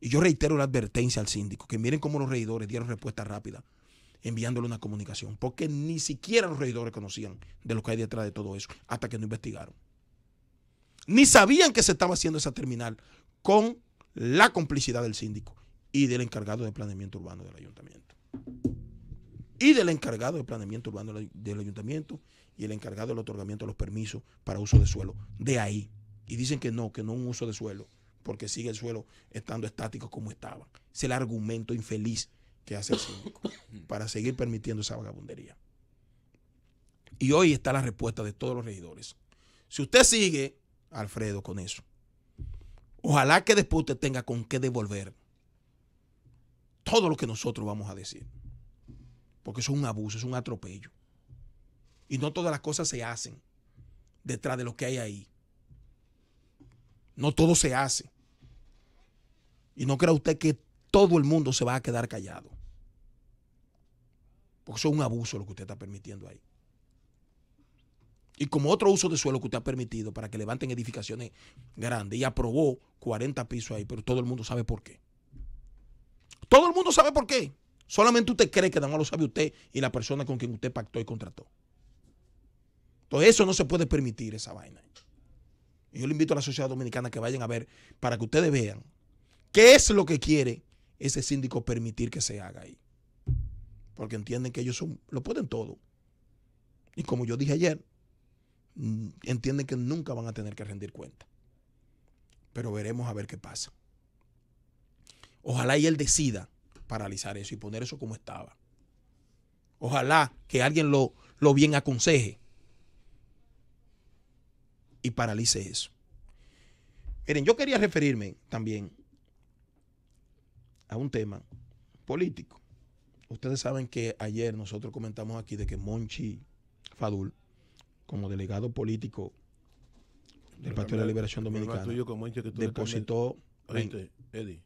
Y yo reitero la advertencia al síndico, que miren cómo los reidores dieron respuesta rápida, enviándole una comunicación, porque ni siquiera los reidores conocían de lo que hay detrás de todo eso, hasta que no investigaron. Ni sabían que se estaba haciendo esa terminal con la complicidad del síndico y del encargado de planeamiento urbano del ayuntamiento. Y del encargado de planeamiento urbano del ayuntamiento y el encargado del otorgamiento de los permisos para uso de suelo. De ahí. Y dicen que no, que no un uso de suelo, porque sigue el suelo estando estático como estaba. Es el argumento infeliz que hace el para seguir permitiendo esa vagabundería. Y hoy está la respuesta de todos los regidores. Si usted sigue, Alfredo, con eso, ojalá que después usted tenga con qué devolver todo lo que nosotros vamos a decir. Porque es un abuso, es un atropello. Y no todas las cosas se hacen detrás de lo que hay ahí. No todo se hace. Y no crea usted que todo el mundo se va a quedar callado. Porque eso es un abuso lo que usted está permitiendo ahí. Y como otro uso de suelo que usted ha permitido para que levanten edificaciones grandes y aprobó 40 pisos ahí, pero todo el mundo sabe por qué. Todo el mundo sabe por qué. Solamente usted cree que nada lo sabe usted y la persona con quien usted pactó y contrató eso no se puede permitir, esa vaina. yo le invito a la sociedad dominicana que vayan a ver para que ustedes vean qué es lo que quiere ese síndico permitir que se haga ahí. Porque entienden que ellos son, lo pueden todo. Y como yo dije ayer, mm, entienden que nunca van a tener que rendir cuenta. Pero veremos a ver qué pasa. Ojalá y él decida paralizar eso y poner eso como estaba. Ojalá que alguien lo, lo bien aconseje y paralice eso. Miren, yo quería referirme también a un tema político. Ustedes saben que ayer nosotros comentamos aquí de que Monchi Fadul, como delegado político del Partido de la Liberación Dominicana, depositó...
Eddie,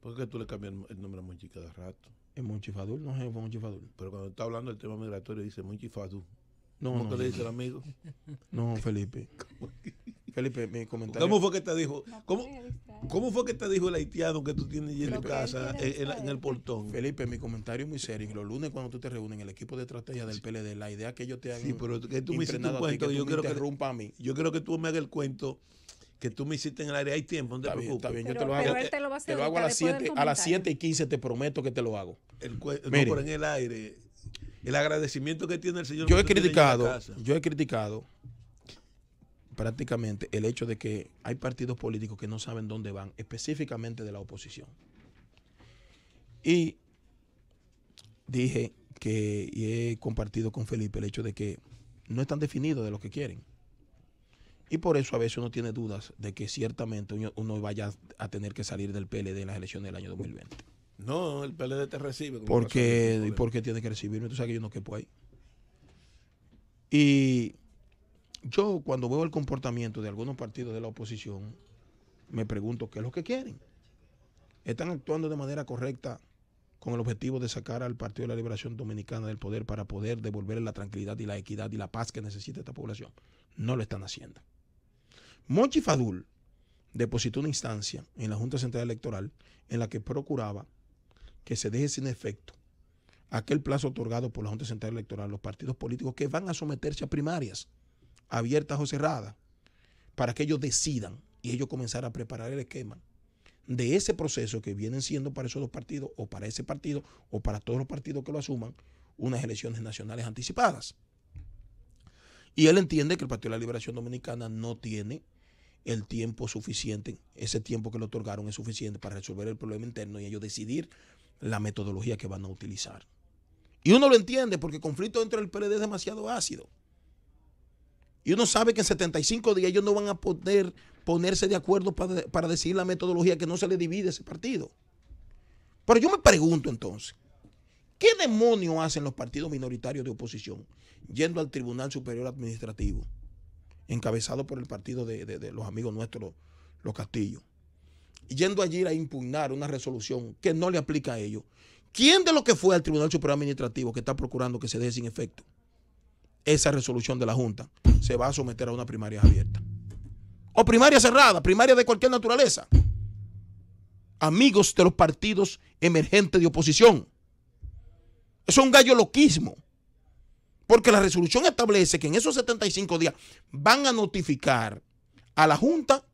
¿por qué tú le cambias el nombre a Monchi cada rato?
Es Monchi Fadul, no es Monchi Fadul.
Pero cuando está hablando del tema migratorio dice Monchi
Fadul. No, no, que dice el amigo? No, Felipe. Felipe, mi comentario. ¿Cómo fue que
te dijo? ¿Cómo, fue que te dijo el haitiano que tú tienes en casa, eh,
en, el portón? Felipe, mi comentario es muy serio. los lunes, cuando tú te reúnes en el equipo de estrategia del PLD, la idea que yo te haga. Sí, pero yo quiero que, mí. Yo creo
que tú me hagas el cuento que tú me hiciste en el aire. Hay tiempo, no te preocupes. está bien, yo te lo hago. Te lo, te lo, hago a las 7 a las 7 y 15,
te prometo que te lo hago. El, no, por en el aire el agradecimiento que tiene el señor. Yo he criticado, yo he criticado prácticamente el hecho de que hay partidos políticos que no saben dónde van, específicamente de la oposición. Y dije que y he compartido con Felipe el hecho de que no están definidos de lo que quieren. Y por eso a veces uno tiene dudas de que ciertamente uno vaya a tener que salir del PLD en las elecciones del año 2020.
No, el PLD te recibe. porque,
porque tiene que recibirme? Tú sabes que yo no quepo ahí. Y yo cuando veo el comportamiento de algunos partidos de la oposición, me pregunto qué es lo que quieren. ¿Están actuando de manera correcta con el objetivo de sacar al Partido de la Liberación Dominicana del poder para poder devolver la tranquilidad y la equidad y la paz que necesita esta población? No lo están haciendo. Mochi Fadul depositó una instancia en la Junta Central Electoral en la que procuraba que se deje sin efecto aquel plazo otorgado por la Junta Central Electoral a los partidos políticos que van a someterse a primarias abiertas o cerradas para que ellos decidan y ellos comenzar a preparar el esquema de ese proceso que vienen siendo para esos dos partidos o para ese partido o para todos los partidos que lo asuman unas elecciones nacionales anticipadas. Y él entiende que el Partido de la Liberación Dominicana no tiene el tiempo suficiente, ese tiempo que le otorgaron es suficiente para resolver el problema interno y ellos decidir la metodología que van a utilizar. Y uno lo entiende porque el conflicto entre el PLD es demasiado ácido. Y uno sabe que en 75 días ellos no van a poder ponerse de acuerdo para, decir la metodología que no se le divide a ese partido. Pero yo me pregunto entonces, ¿qué demonio hacen los partidos minoritarios de oposición yendo al Tribunal Superior Administrativo, encabezado por el partido de, los amigos nuestros, los Castillos yendo allí a impugnar una resolución que no le aplica a ellos, ¿quién de lo que fue al Tribunal Supremo Administrativo que está procurando que se deje sin efecto esa resolución de la Junta se va a someter a una primaria abierta? O primaria cerrada, primaria de cualquier naturaleza. Amigos de los partidos emergentes de oposición. Eso es un gallo loquismo. Porque la resolución establece que en esos 75 días van a notificar a la Junta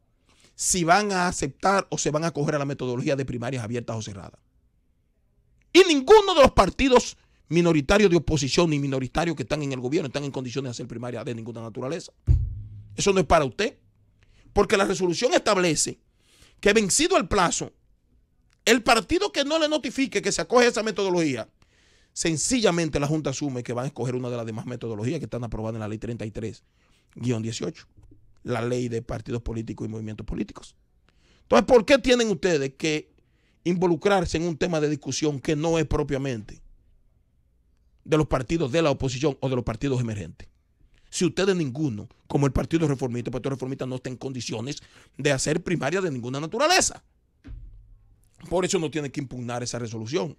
si van a aceptar o se van a acoger a la metodología de primarias abiertas o cerradas. Y ninguno de los partidos minoritarios de oposición ni minoritarios que están en el gobierno están en condiciones de hacer primarias de ninguna naturaleza. Eso no es para usted. Porque la resolución establece que vencido el plazo, el partido que no le notifique que se acoge a esa metodología, sencillamente la Junta asume que va a escoger una de las demás metodologías que están aprobadas en la ley 33-18 la ley de partidos políticos y movimientos políticos. Entonces, ¿por qué tienen ustedes que involucrarse en un tema de discusión que no es propiamente de los partidos de la oposición o de los partidos emergentes? Si ustedes ninguno, como el Partido Reformista, el Partido Reformista no está en condiciones de hacer primaria de ninguna naturaleza. Por eso no tienen que impugnar esa resolución.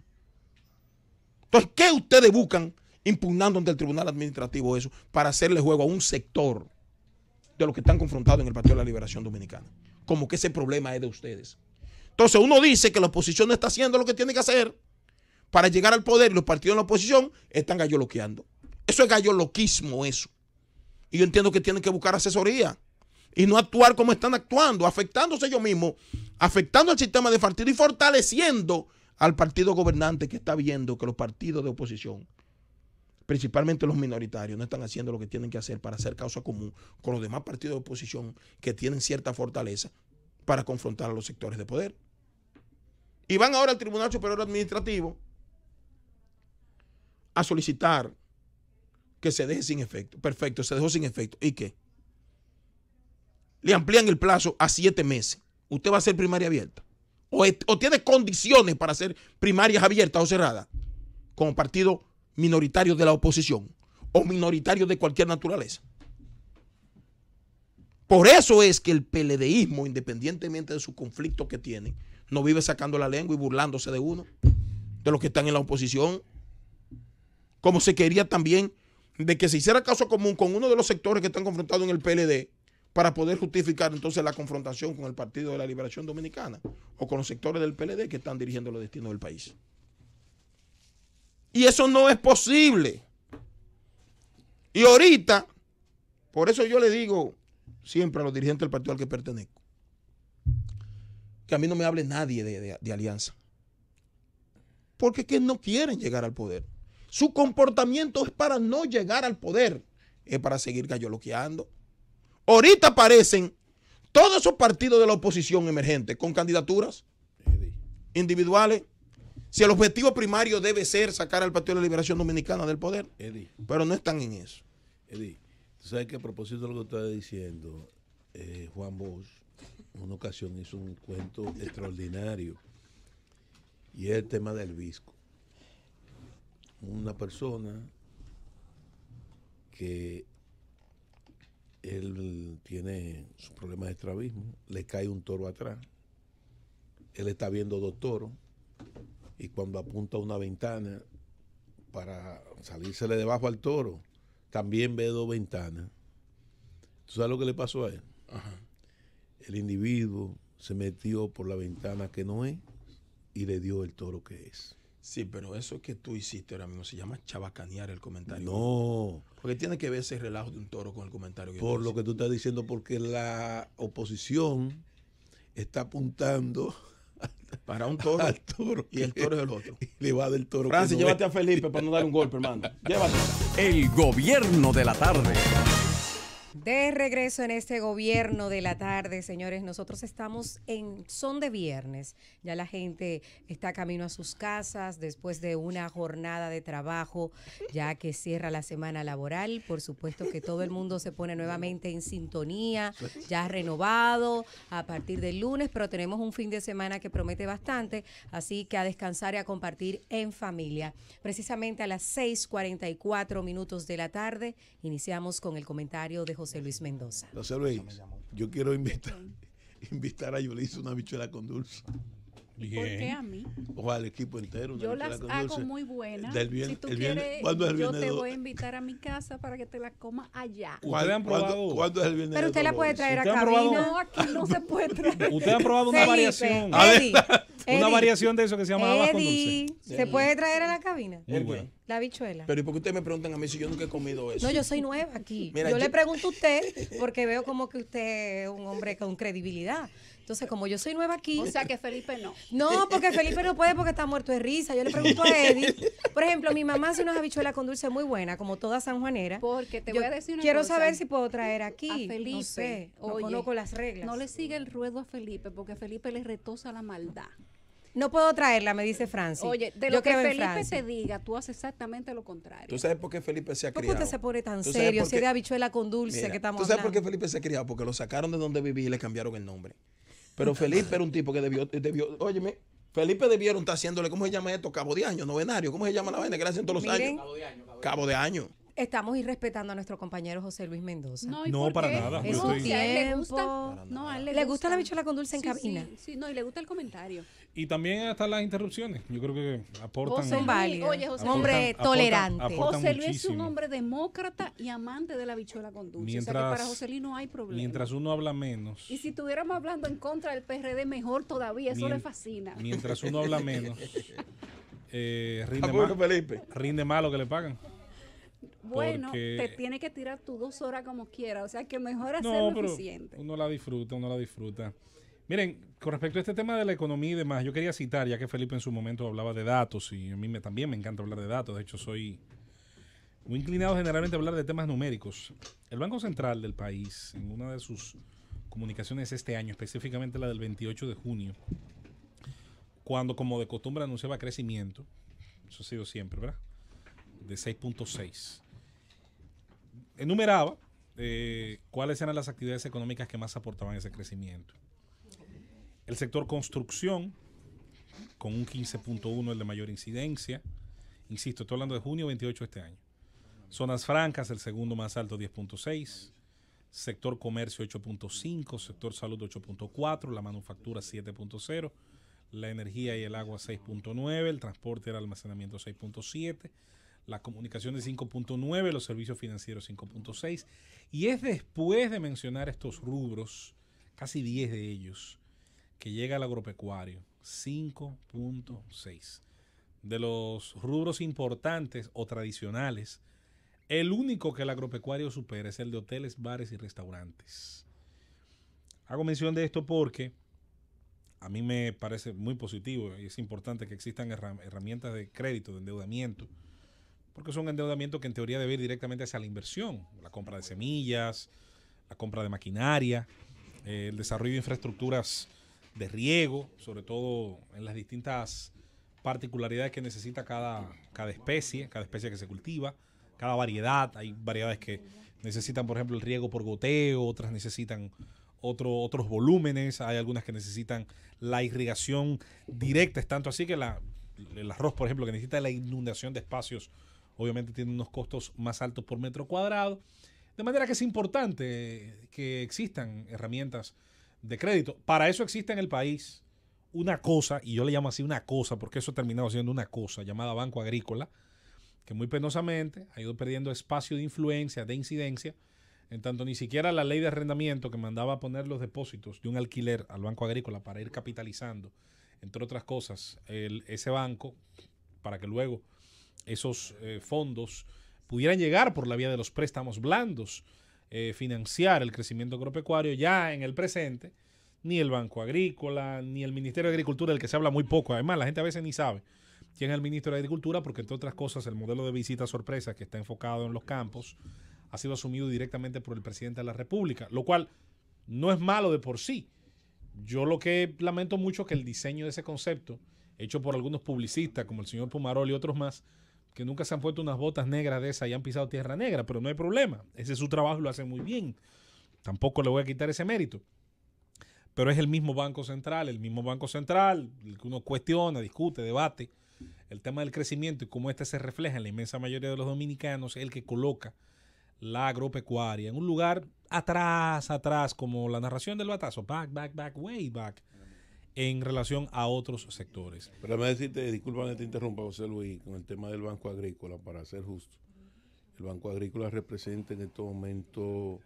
Entonces, ¿qué ustedes buscan impugnando ante el Tribunal Administrativo eso para hacerle juego a un sector? a los que están confrontados en el Partido de la Liberación Dominicana. Como que ese problema es de ustedes. Entonces uno dice que la oposición no está haciendo lo que tiene que hacer para llegar al poder y los partidos de la oposición están galloloqueando. Eso es galloloquismo eso. Y yo entiendo que tienen que buscar asesoría y no actuar como están actuando, afectándose ellos mismos, afectando al sistema de partido y fortaleciendo al partido gobernante que está viendo que los partidos de oposición principalmente los minoritarios, no están haciendo lo que tienen que hacer para hacer causa común con los demás partidos de oposición que tienen cierta fortaleza para confrontar a los sectores de poder. Y van ahora al Tribunal Superior Administrativo a solicitar que se deje sin efecto. Perfecto, se dejó sin efecto. ¿Y qué? Le amplían el plazo a siete meses. Usted va a ser primaria abierta. O, tiene condiciones para hacer primarias abiertas o cerradas como partido minoritarios de la oposición o minoritarios de cualquier naturaleza. Por eso es que el peledeísmo, independientemente de su conflicto que tiene, no vive sacando la lengua y burlándose de uno, de los que están en la oposición, como se quería también de que se hiciera caso común con uno de los sectores que están confrontados en el PLD para poder justificar entonces la confrontación con el Partido de la Liberación Dominicana o con los sectores del PLD que están dirigiendo los destinos del país. Y eso no es posible. Y ahorita, por eso yo le digo siempre a los dirigentes del partido al que pertenezco, que a mí no me hable nadie de, alianza. Porque es que no quieren llegar al poder. Su comportamiento es para no llegar al poder, es para seguir galloqueando Ahorita aparecen todos esos partidos de la oposición emergente con candidaturas individuales si el objetivo primario debe ser sacar al Partido de la Liberación Dominicana del poder, pero no están en eso.
Edi, tú sabes que a propósito de lo que estaba diciendo, eh, Juan Bosch, en una ocasión hizo un cuento extraordinario y es el tema del visco. Una persona que él tiene su problema de estrabismo, le cae un toro atrás, él está viendo dos toros, y cuando apunta una ventana para salírsele debajo al toro, también ve dos ventanas. ¿Tú sabes lo que le pasó a él? Ajá. El
individuo se metió por la ventana que no es y le dio el toro que es. Sí, pero eso que tú hiciste ahora mismo se llama chabacanear el comentario.
No.
Porque tiene que ver ese relajo de un toro con el comentario. por lo
que tú estás diciendo, porque la oposición está apuntando para un toro. Al toro. Y el toro es el
otro. Le va del toro. Francis, llévate a Felipe para no dar un golpe, hermano. Llévate. El gobierno de la tarde.
De regreso en este gobierno de la tarde, señores, nosotros estamos en son de viernes. Ya la gente está camino a sus casas después de una jornada de trabajo, ya que cierra la semana laboral. Por supuesto que todo el mundo se pone nuevamente en sintonía, ya renovado a partir del lunes, pero tenemos un fin de semana que promete bastante, así que a descansar y a compartir en familia. Precisamente a las 6:44 minutos de la tarde iniciamos con el comentario de José Luis Mendoza.
José Luis, yo quiero invitar, invitar a Yulisa una bichuela con dulce a mí? O al equipo entero. Yo las hago muy buenas. Del si tú quieres, yo te voy a
invitar a mi casa para que te las comas allá. probado?
¿Cuándo, es el viernes Pero usted la puede traer a cabina. No,
aquí no se puede
traer. probado una variación. una variación de eso que se llama ¿Se puede traer
a la cabina? La bichuela.
Pero ¿y por qué ustedes me preguntan a mí si yo nunca he comido eso? No, yo soy
nueva aquí. yo, le pregunto a usted porque veo como que usted es un hombre con credibilidad. Entonces, como yo soy nueva aquí. O sea
que Felipe no. No, porque Felipe
no puede porque está muerto de risa. Yo le pregunto a Eddie. Por ejemplo, mi mamá hace unas habichuelas con dulce muy buena, como toda sanjuanera.
Porque te voy a decir una cosa. Quiero saber si puedo traer aquí. A Felipe. No sé, no conozco las reglas. No le sigue el ruedo a Felipe porque Felipe le retosa la maldad.
No puedo traerla, me dice Francis.
Oye, de lo que Felipe te diga, tú haces exactamente lo contrario.
¿Tú sabes por qué Felipe se ha criado? ¿Por qué usted se pone tan serio? Si es de
habichuela con
dulce que estamos ¿Tú sabes por qué
Felipe se ha criado? Porque lo sacaron de donde vivía y le cambiaron el nombre. Pero Felipe era un tipo que debió, eh, debió óyeme, Felipe debieron estar haciéndole, ¿cómo se llama esto? Cabo de año, novenario, ¿cómo se llama la vaina que le hacen todos los años? Cabo de año. Cabo de año.
Estamos irrespetando a nuestro compañero José Luis Mendoza.
No, para nada. no, tiempo. le
gusta.
No, le, gusta. la bichola con dulce en cabina. Sí, no, y le gusta el comentario.
Y también hasta las interrupciones. Yo creo que aportan. José Luis, oye, un hombre tolerante. José Luis es un
hombre demócrata y amante de la bichola con dulce. o sea que para José Luis no hay problema. Mientras
uno habla menos.
Y si estuviéramos hablando en contra del PRD, mejor todavía. Eso le fascina. Mientras
uno habla menos, eh, rinde, mal, rinde malo que le pagan bueno, te
tiene que tirar tus dos horas como quiera, o sea que mejor hacerlo no,
Uno la disfruta, uno la disfruta. Miren, con respecto a este tema de la economía y demás, yo quería citar, ya que Felipe en su momento hablaba de datos, y a mí también me encanta hablar de datos, de hecho soy muy inclinado generalmente a hablar de temas numéricos. El Banco Central del país, en una de sus comunicaciones este año, específicamente la del 28 de junio, cuando como de costumbre anunciaba crecimiento, eso ha sido siempre, ¿verdad? de 6.6. Enumeraba eh, cuáles eran las actividades económicas que más aportaban ese crecimiento. El sector construcción, con un 15.1, el de mayor incidencia. Insisto, estoy hablando de junio 28 de este año. Zonas francas, el segundo más alto, 10.6. Sector comercio, 8.5. Sector salud, 8.4. La manufactura, 7.0. La energía y el agua, 6.9. El transporte y el almacenamiento, 6.7 la comunicación de 5.9, los servicios financieros 5.6. Y es después de mencionar estos rubros, casi 10 de ellos, que llega el agropecuario, 5.6. De los rubros importantes o tradicionales, el único que el agropecuario supera es el de hoteles, bares y restaurantes. Hago mención de esto porque a mí me parece muy positivo y es importante que existan herramientas de crédito, de endeudamiento, porque es un endeudamiento que en teoría debe ir directamente hacia la inversión, la compra de semillas, la compra de maquinaria, eh, el desarrollo de infraestructuras de riego, sobre todo en las distintas particularidades que necesita cada, cada especie, cada especie que se cultiva, cada variedad. Hay variedades que necesitan, por ejemplo, el riego por goteo, otras necesitan otros volúmenes, hay algunas que necesitan la irrigación directa, es tanto así que el arroz, por ejemplo, que necesita la inundación de espacios obviamente tiene unos costos más altos por metro cuadrado. De manera que es importante que existan herramientas de crédito. Para eso existe en el país una cosa, y yo le llamo así una cosa, porque eso ha terminado siendo una cosa, llamada Banco Agrícola, que muy penosamente ha ido perdiendo espacio de influencia, de incidencia, en tanto ni siquiera la ley de arrendamiento que mandaba a poner los depósitos de un alquiler al Banco Agrícola para ir capitalizando, entre otras cosas, ese banco, para que luego esos eh, fondos pudieran llegar por la vía de los préstamos blandos, eh, financiar el crecimiento agropecuario ya en el presente, ni el Banco Agrícola, ni el Ministerio de Agricultura, del que se habla muy poco. Además, la gente a veces ni sabe quién es el Ministro de Agricultura, porque entre otras cosas el modelo de visita sorpresa que está enfocado en los campos ha sido asumido directamente por el presidente de la República, lo cual no es malo de por sí. Yo lo que lamento mucho es que el diseño de ese concepto hecho por algunos publicistas como el señor Pumarol y otros más, que nunca se han puesto unas botas negras de esas y han pisado tierra negra, pero no hay problema. Ese es su trabajo, lo hace muy bien. Tampoco le voy a quitar ese mérito. Pero es el mismo Banco Central, el mismo Banco Central, el que uno cuestiona, discute, debate. El tema del crecimiento y cómo este se refleja en la inmensa mayoría de los dominicanos es el que coloca la agropecuaria en un lugar atrás, atrás, como la narración del batazo, back, back, back, way back en relación a otros sectores.
Pero me decirte, disculpa que te interrumpa, José Luis, con el tema del Banco Agrícola, para ser justo. El Banco Agrícola representa en este momento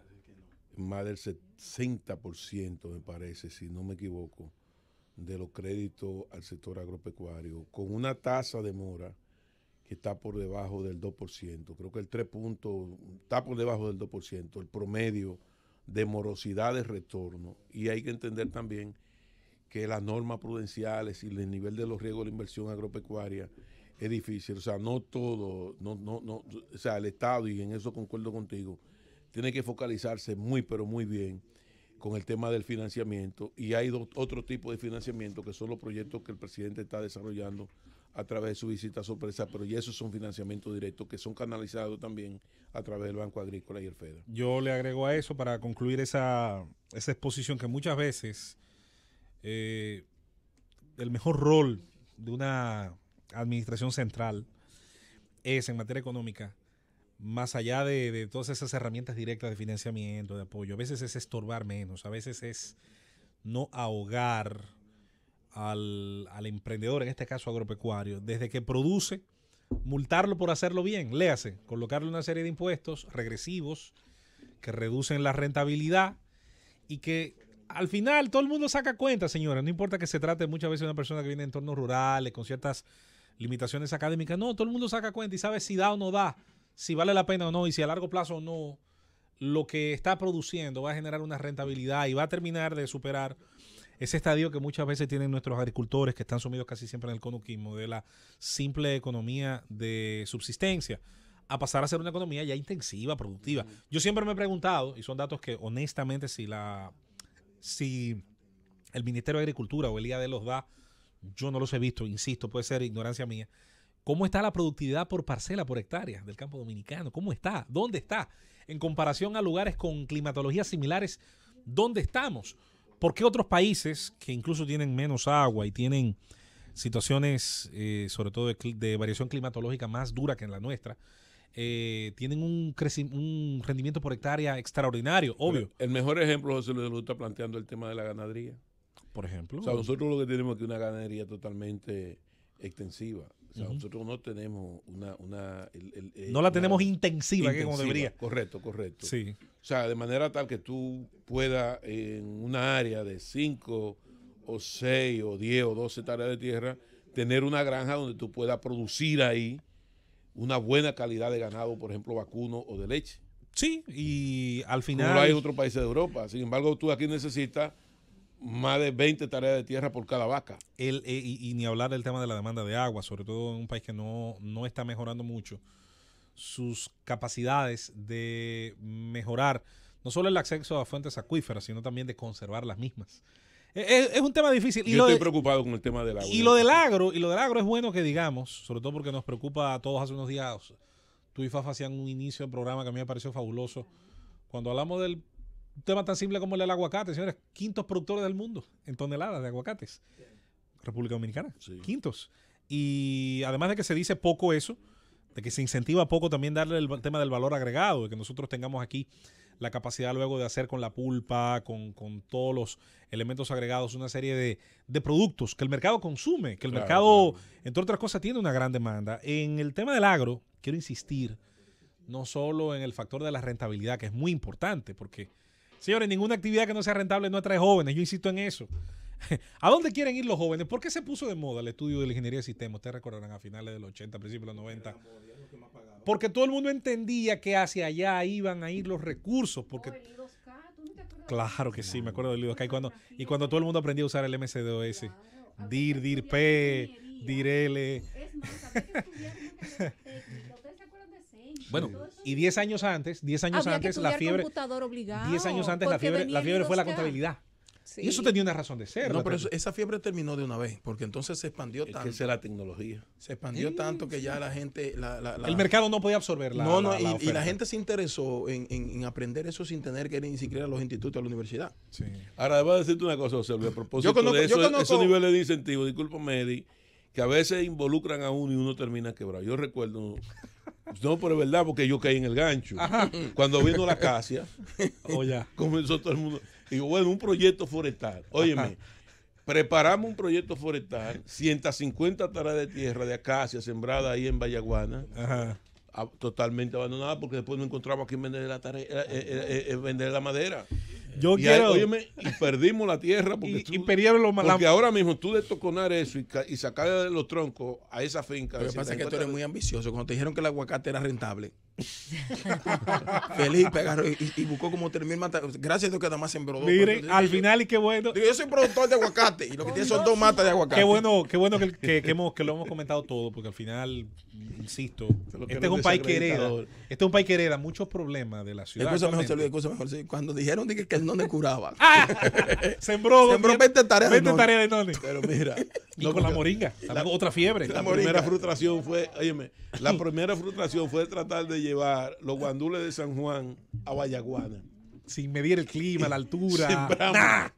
más del 60%, me parece, si no me equivoco, de los créditos al sector agropecuario, con una tasa de mora que está por debajo del 2%. Creo que el 3 punto está por debajo del 2%, el promedio de morosidad de retorno. Y hay que entender también que las normas prudenciales y el nivel de los riesgos de la inversión agropecuaria es difícil. O sea, no todo, no, no, no, o sea, el Estado, y en eso concuerdo contigo, tiene que focalizarse muy, pero muy bien con el tema del financiamiento. Y hay otro tipo de financiamiento que son los proyectos que el presidente está desarrollando a través de su visita sorpresa, pero y esos son financiamientos directos que son canalizados también a través del Banco Agrícola y el FEDER.
Yo le agrego a eso para concluir esa, esa exposición que muchas veces eh, el mejor rol de una administración central es en materia económica, más allá de, todas esas herramientas directas de financiamiento, de apoyo, a veces es estorbar menos, a veces es no ahogar al, al emprendedor, en este caso agropecuario, desde que produce, multarlo por hacerlo bien, léase, colocarle una serie de impuestos regresivos que reducen la rentabilidad y que al final todo el mundo saca cuenta, señora. No importa que se trate muchas veces de una persona que viene de entornos rurales, con ciertas limitaciones académicas. No, todo el mundo saca cuenta y sabe si da o no da, si vale la pena o no y si a largo plazo o no lo que está produciendo va a generar una rentabilidad y va a terminar de superar ese estadio que muchas veces tienen nuestros agricultores que están sumidos casi siempre en el conoquismo de la simple economía de subsistencia a pasar a ser una economía ya intensiva, productiva. Yo siempre me he preguntado, y son datos que honestamente si la si el Ministerio de Agricultura o el IAD los da, yo no los he visto, insisto, puede ser ignorancia mía. ¿Cómo está la productividad por parcela, por hectárea del campo dominicano? ¿Cómo está? ¿Dónde está? En comparación a lugares con climatologías similares, ¿dónde estamos? ¿Por qué otros países que incluso tienen menos agua y tienen situaciones, eh, sobre todo de, de, variación climatológica, más dura que en la nuestra, eh, tienen un, un rendimiento por hectárea extraordinario, obvio. el mejor
ejemplo, José Luis, lo está planteando el tema de la ganadería.
Por ejemplo. O sea, nosotros
lo que tenemos aquí es una ganadería totalmente extensiva. O sea, nosotros no tenemos una... una eh, no la tenemos intensiva, intensiva, que como debería. Correcto, correcto. Sí. O sea, de manera tal que tú puedas en una área de 5 o 6 o 10 o 12 hectáreas de tierra, tener una granja donde tú puedas producir ahí una buena calidad de ganado, por ejemplo, vacuno o de leche. Sí, y al final... No hay en otros países de Europa. Sin embargo, tú aquí necesitas
más de 20 tareas de tierra por cada vaca. Eh, y, ni hablar del tema de la demanda de agua, sobre todo en un país que no, no está mejorando mucho sus capacidades de mejorar no solo el acceso a fuentes acuíferas, sino también de conservar las mismas. Es, un tema difícil. Y Yo estoy preocupado con el tema del agua. Y lo del agro, y lo del agro es bueno que digamos, sobre todo porque nos preocupa a todos hace unos días. Tú y Fafa hacían un inicio del programa que a mí me pareció fabuloso. Cuando hablamos del tema tan simple como el del aguacate, señores, quintos productores del mundo en toneladas de aguacates. República Dominicana. Quintos. Y además de que se dice poco eso, de que se incentiva poco también darle el tema del valor agregado, de que nosotros tengamos aquí la capacidad luego de hacer con la pulpa, con, todos los elementos agregados, una serie de, productos que el mercado consume, que el mercado, entre otras cosas, tiene una gran demanda. En el tema del agro, quiero insistir, no solo en el factor de la rentabilidad, que es muy importante, porque, señores, ninguna actividad que no sea rentable no atrae jóvenes, yo insisto en eso. ¿A dónde quieren ir los jóvenes? ¿Por qué se puso de moda el estudio de la ingeniería de sistemas? Ustedes recordarán a finales del los 80, principios de los 90 porque todo el mundo entendía que hacia allá iban a ir los recursos. Porque... Oh, claro que sí, me acuerdo del Lidoca. Y cuando, y cuando todo el mundo aprendió a usar el MCDOS. DIR, DIR P, DIR L. Bueno, y 10 años antes, 10 años antes, la fiebre. 10 años antes, la fiebre, la fiebre fue la contabilidad. Y eso tenía una
razón de ser. No, pero esa fiebre terminó de una vez, porque entonces se expandió tanto. la tecnología. Se expandió tanto que ya la gente. el mercado no podía absorberla. No, no, y, la gente se interesó en, aprender eso sin tener que ir ni siquiera a los institutos, a la universidad. Ahora, debo decirte una cosa,
José a propósito de esos niveles de incentivo, discúlpame, que a veces involucran a uno y uno termina quebrado. Yo recuerdo no, pero es verdad, porque yo caí en el gancho. Cuando vino la acacia,
oh,
comenzó todo el mundo. Y bueno, un proyecto forestal. Óyeme, preparamos un proyecto forestal, 150 taras de tierra de acacia sembrada ahí en Vallaguana. totalmente abandonada porque después no encontramos a quién vender la, tarea, eh, eh, eh, vender la madera. Yo quiero. Ahí, y perdimos la tierra porque, y, tú, los porque ahora mismo tú de toconar eso y, y sacar los troncos a esa finca. Lo que pasa es que tú eres muy
ambicioso. Cuando te dijeron que el aguacate era rentable, Felipe agarró y, buscó como terminar matas. Gracias a Dios que además sembró dos. al final, y qué bueno. yo soy productor de aguacate y lo que tiene son dos matas de aguacate. Qué bueno, qué
bueno que, hemos, que lo hemos comentado todo, porque al final, insisto, este, este es un país que Este es un país que muchos problemas de la ciudad. mejor, Cuando dijeron que el no curaba. Ah, sembró, sembró 20 tareas. 20 tareas de Pero mira. Y con la moringa, otra fiebre. La, primera frustración
fue, la primera frustración fue tratar de llevar los guandules de San Juan a Vallaguana. Sin medir el clima, la altura.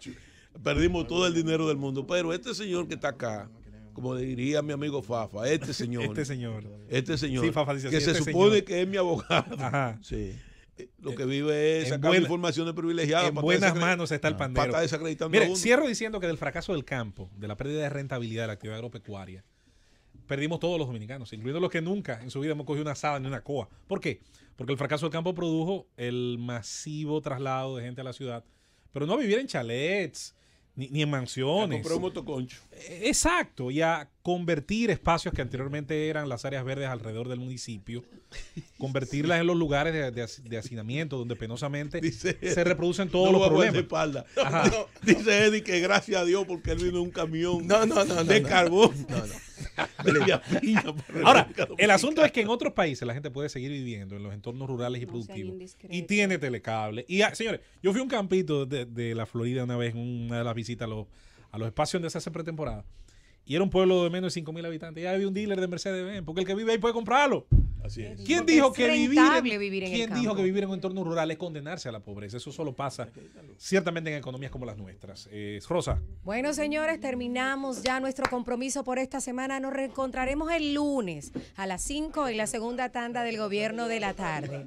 Perdimos todo el dinero del mundo. Pero este señor que está acá, como diría mi amigo Fafa, este señor. este señor. Este señor. que se este supone que es mi abogado. Sí lo eh, que vive es sacar buena, información de En buenas manos está el pandero. Para desacreditando Mire,
cierro diciendo que del fracaso del campo, de la pérdida de rentabilidad de la actividad agropecuaria, perdimos todos los dominicanos, incluidos los que nunca en su vida hemos cogido una asada ni una coa. ¿Por qué? Porque el fracaso del campo produjo el masivo traslado de gente a la ciudad, pero no a vivir en chalets, ni, en mansiones. compró un motoconcho. Eh, exacto, ya a convertir espacios que anteriormente eran las áreas verdes alrededor del municipio, convertirlas en los lugares de, hacinamiento donde penosamente se reproducen todos los problemas. dice
Eddie que gracias a Dios porque él vino un camión de carbón.
Ahora, el asunto es que en otros países la gente puede seguir viviendo en los entornos rurales y productivos y tiene telecable. Y ah, señores, yo fui a un campito de, la Florida una vez en una de las visitas a los, a los espacios donde se hace pretemporada y era un pueblo de menos de 5.000 habitantes. Ya había un dealer de Mercedes-Benz, porque el que vive ahí puede comprarlo. Así es. ¿Quién dijo, que vivir en, dijo que vivir en un entorno rural es condenarse a la pobreza? Eso solo pasa ciertamente en economías como las nuestras. Eh, Rosa.
Bueno, señores, terminamos ya nuestro compromiso por esta semana. Nos reencontraremos el lunes a las 5 en la segunda tanda del gobierno de la tarde.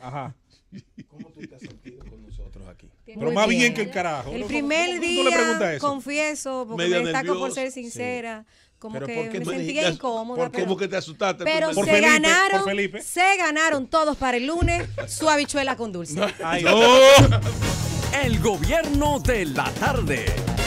Ajá.
¿Cómo tú te has sentido pero más bien. que el carajo. El primer
día, confieso, porque me destaco por ser sincera. Como que me sentía incómoda. Por, pero,
que te asustaste? Pero se ganaron,
se ganaron todos para el lunes su habichuela con dulce.
El gobierno de la
tarde.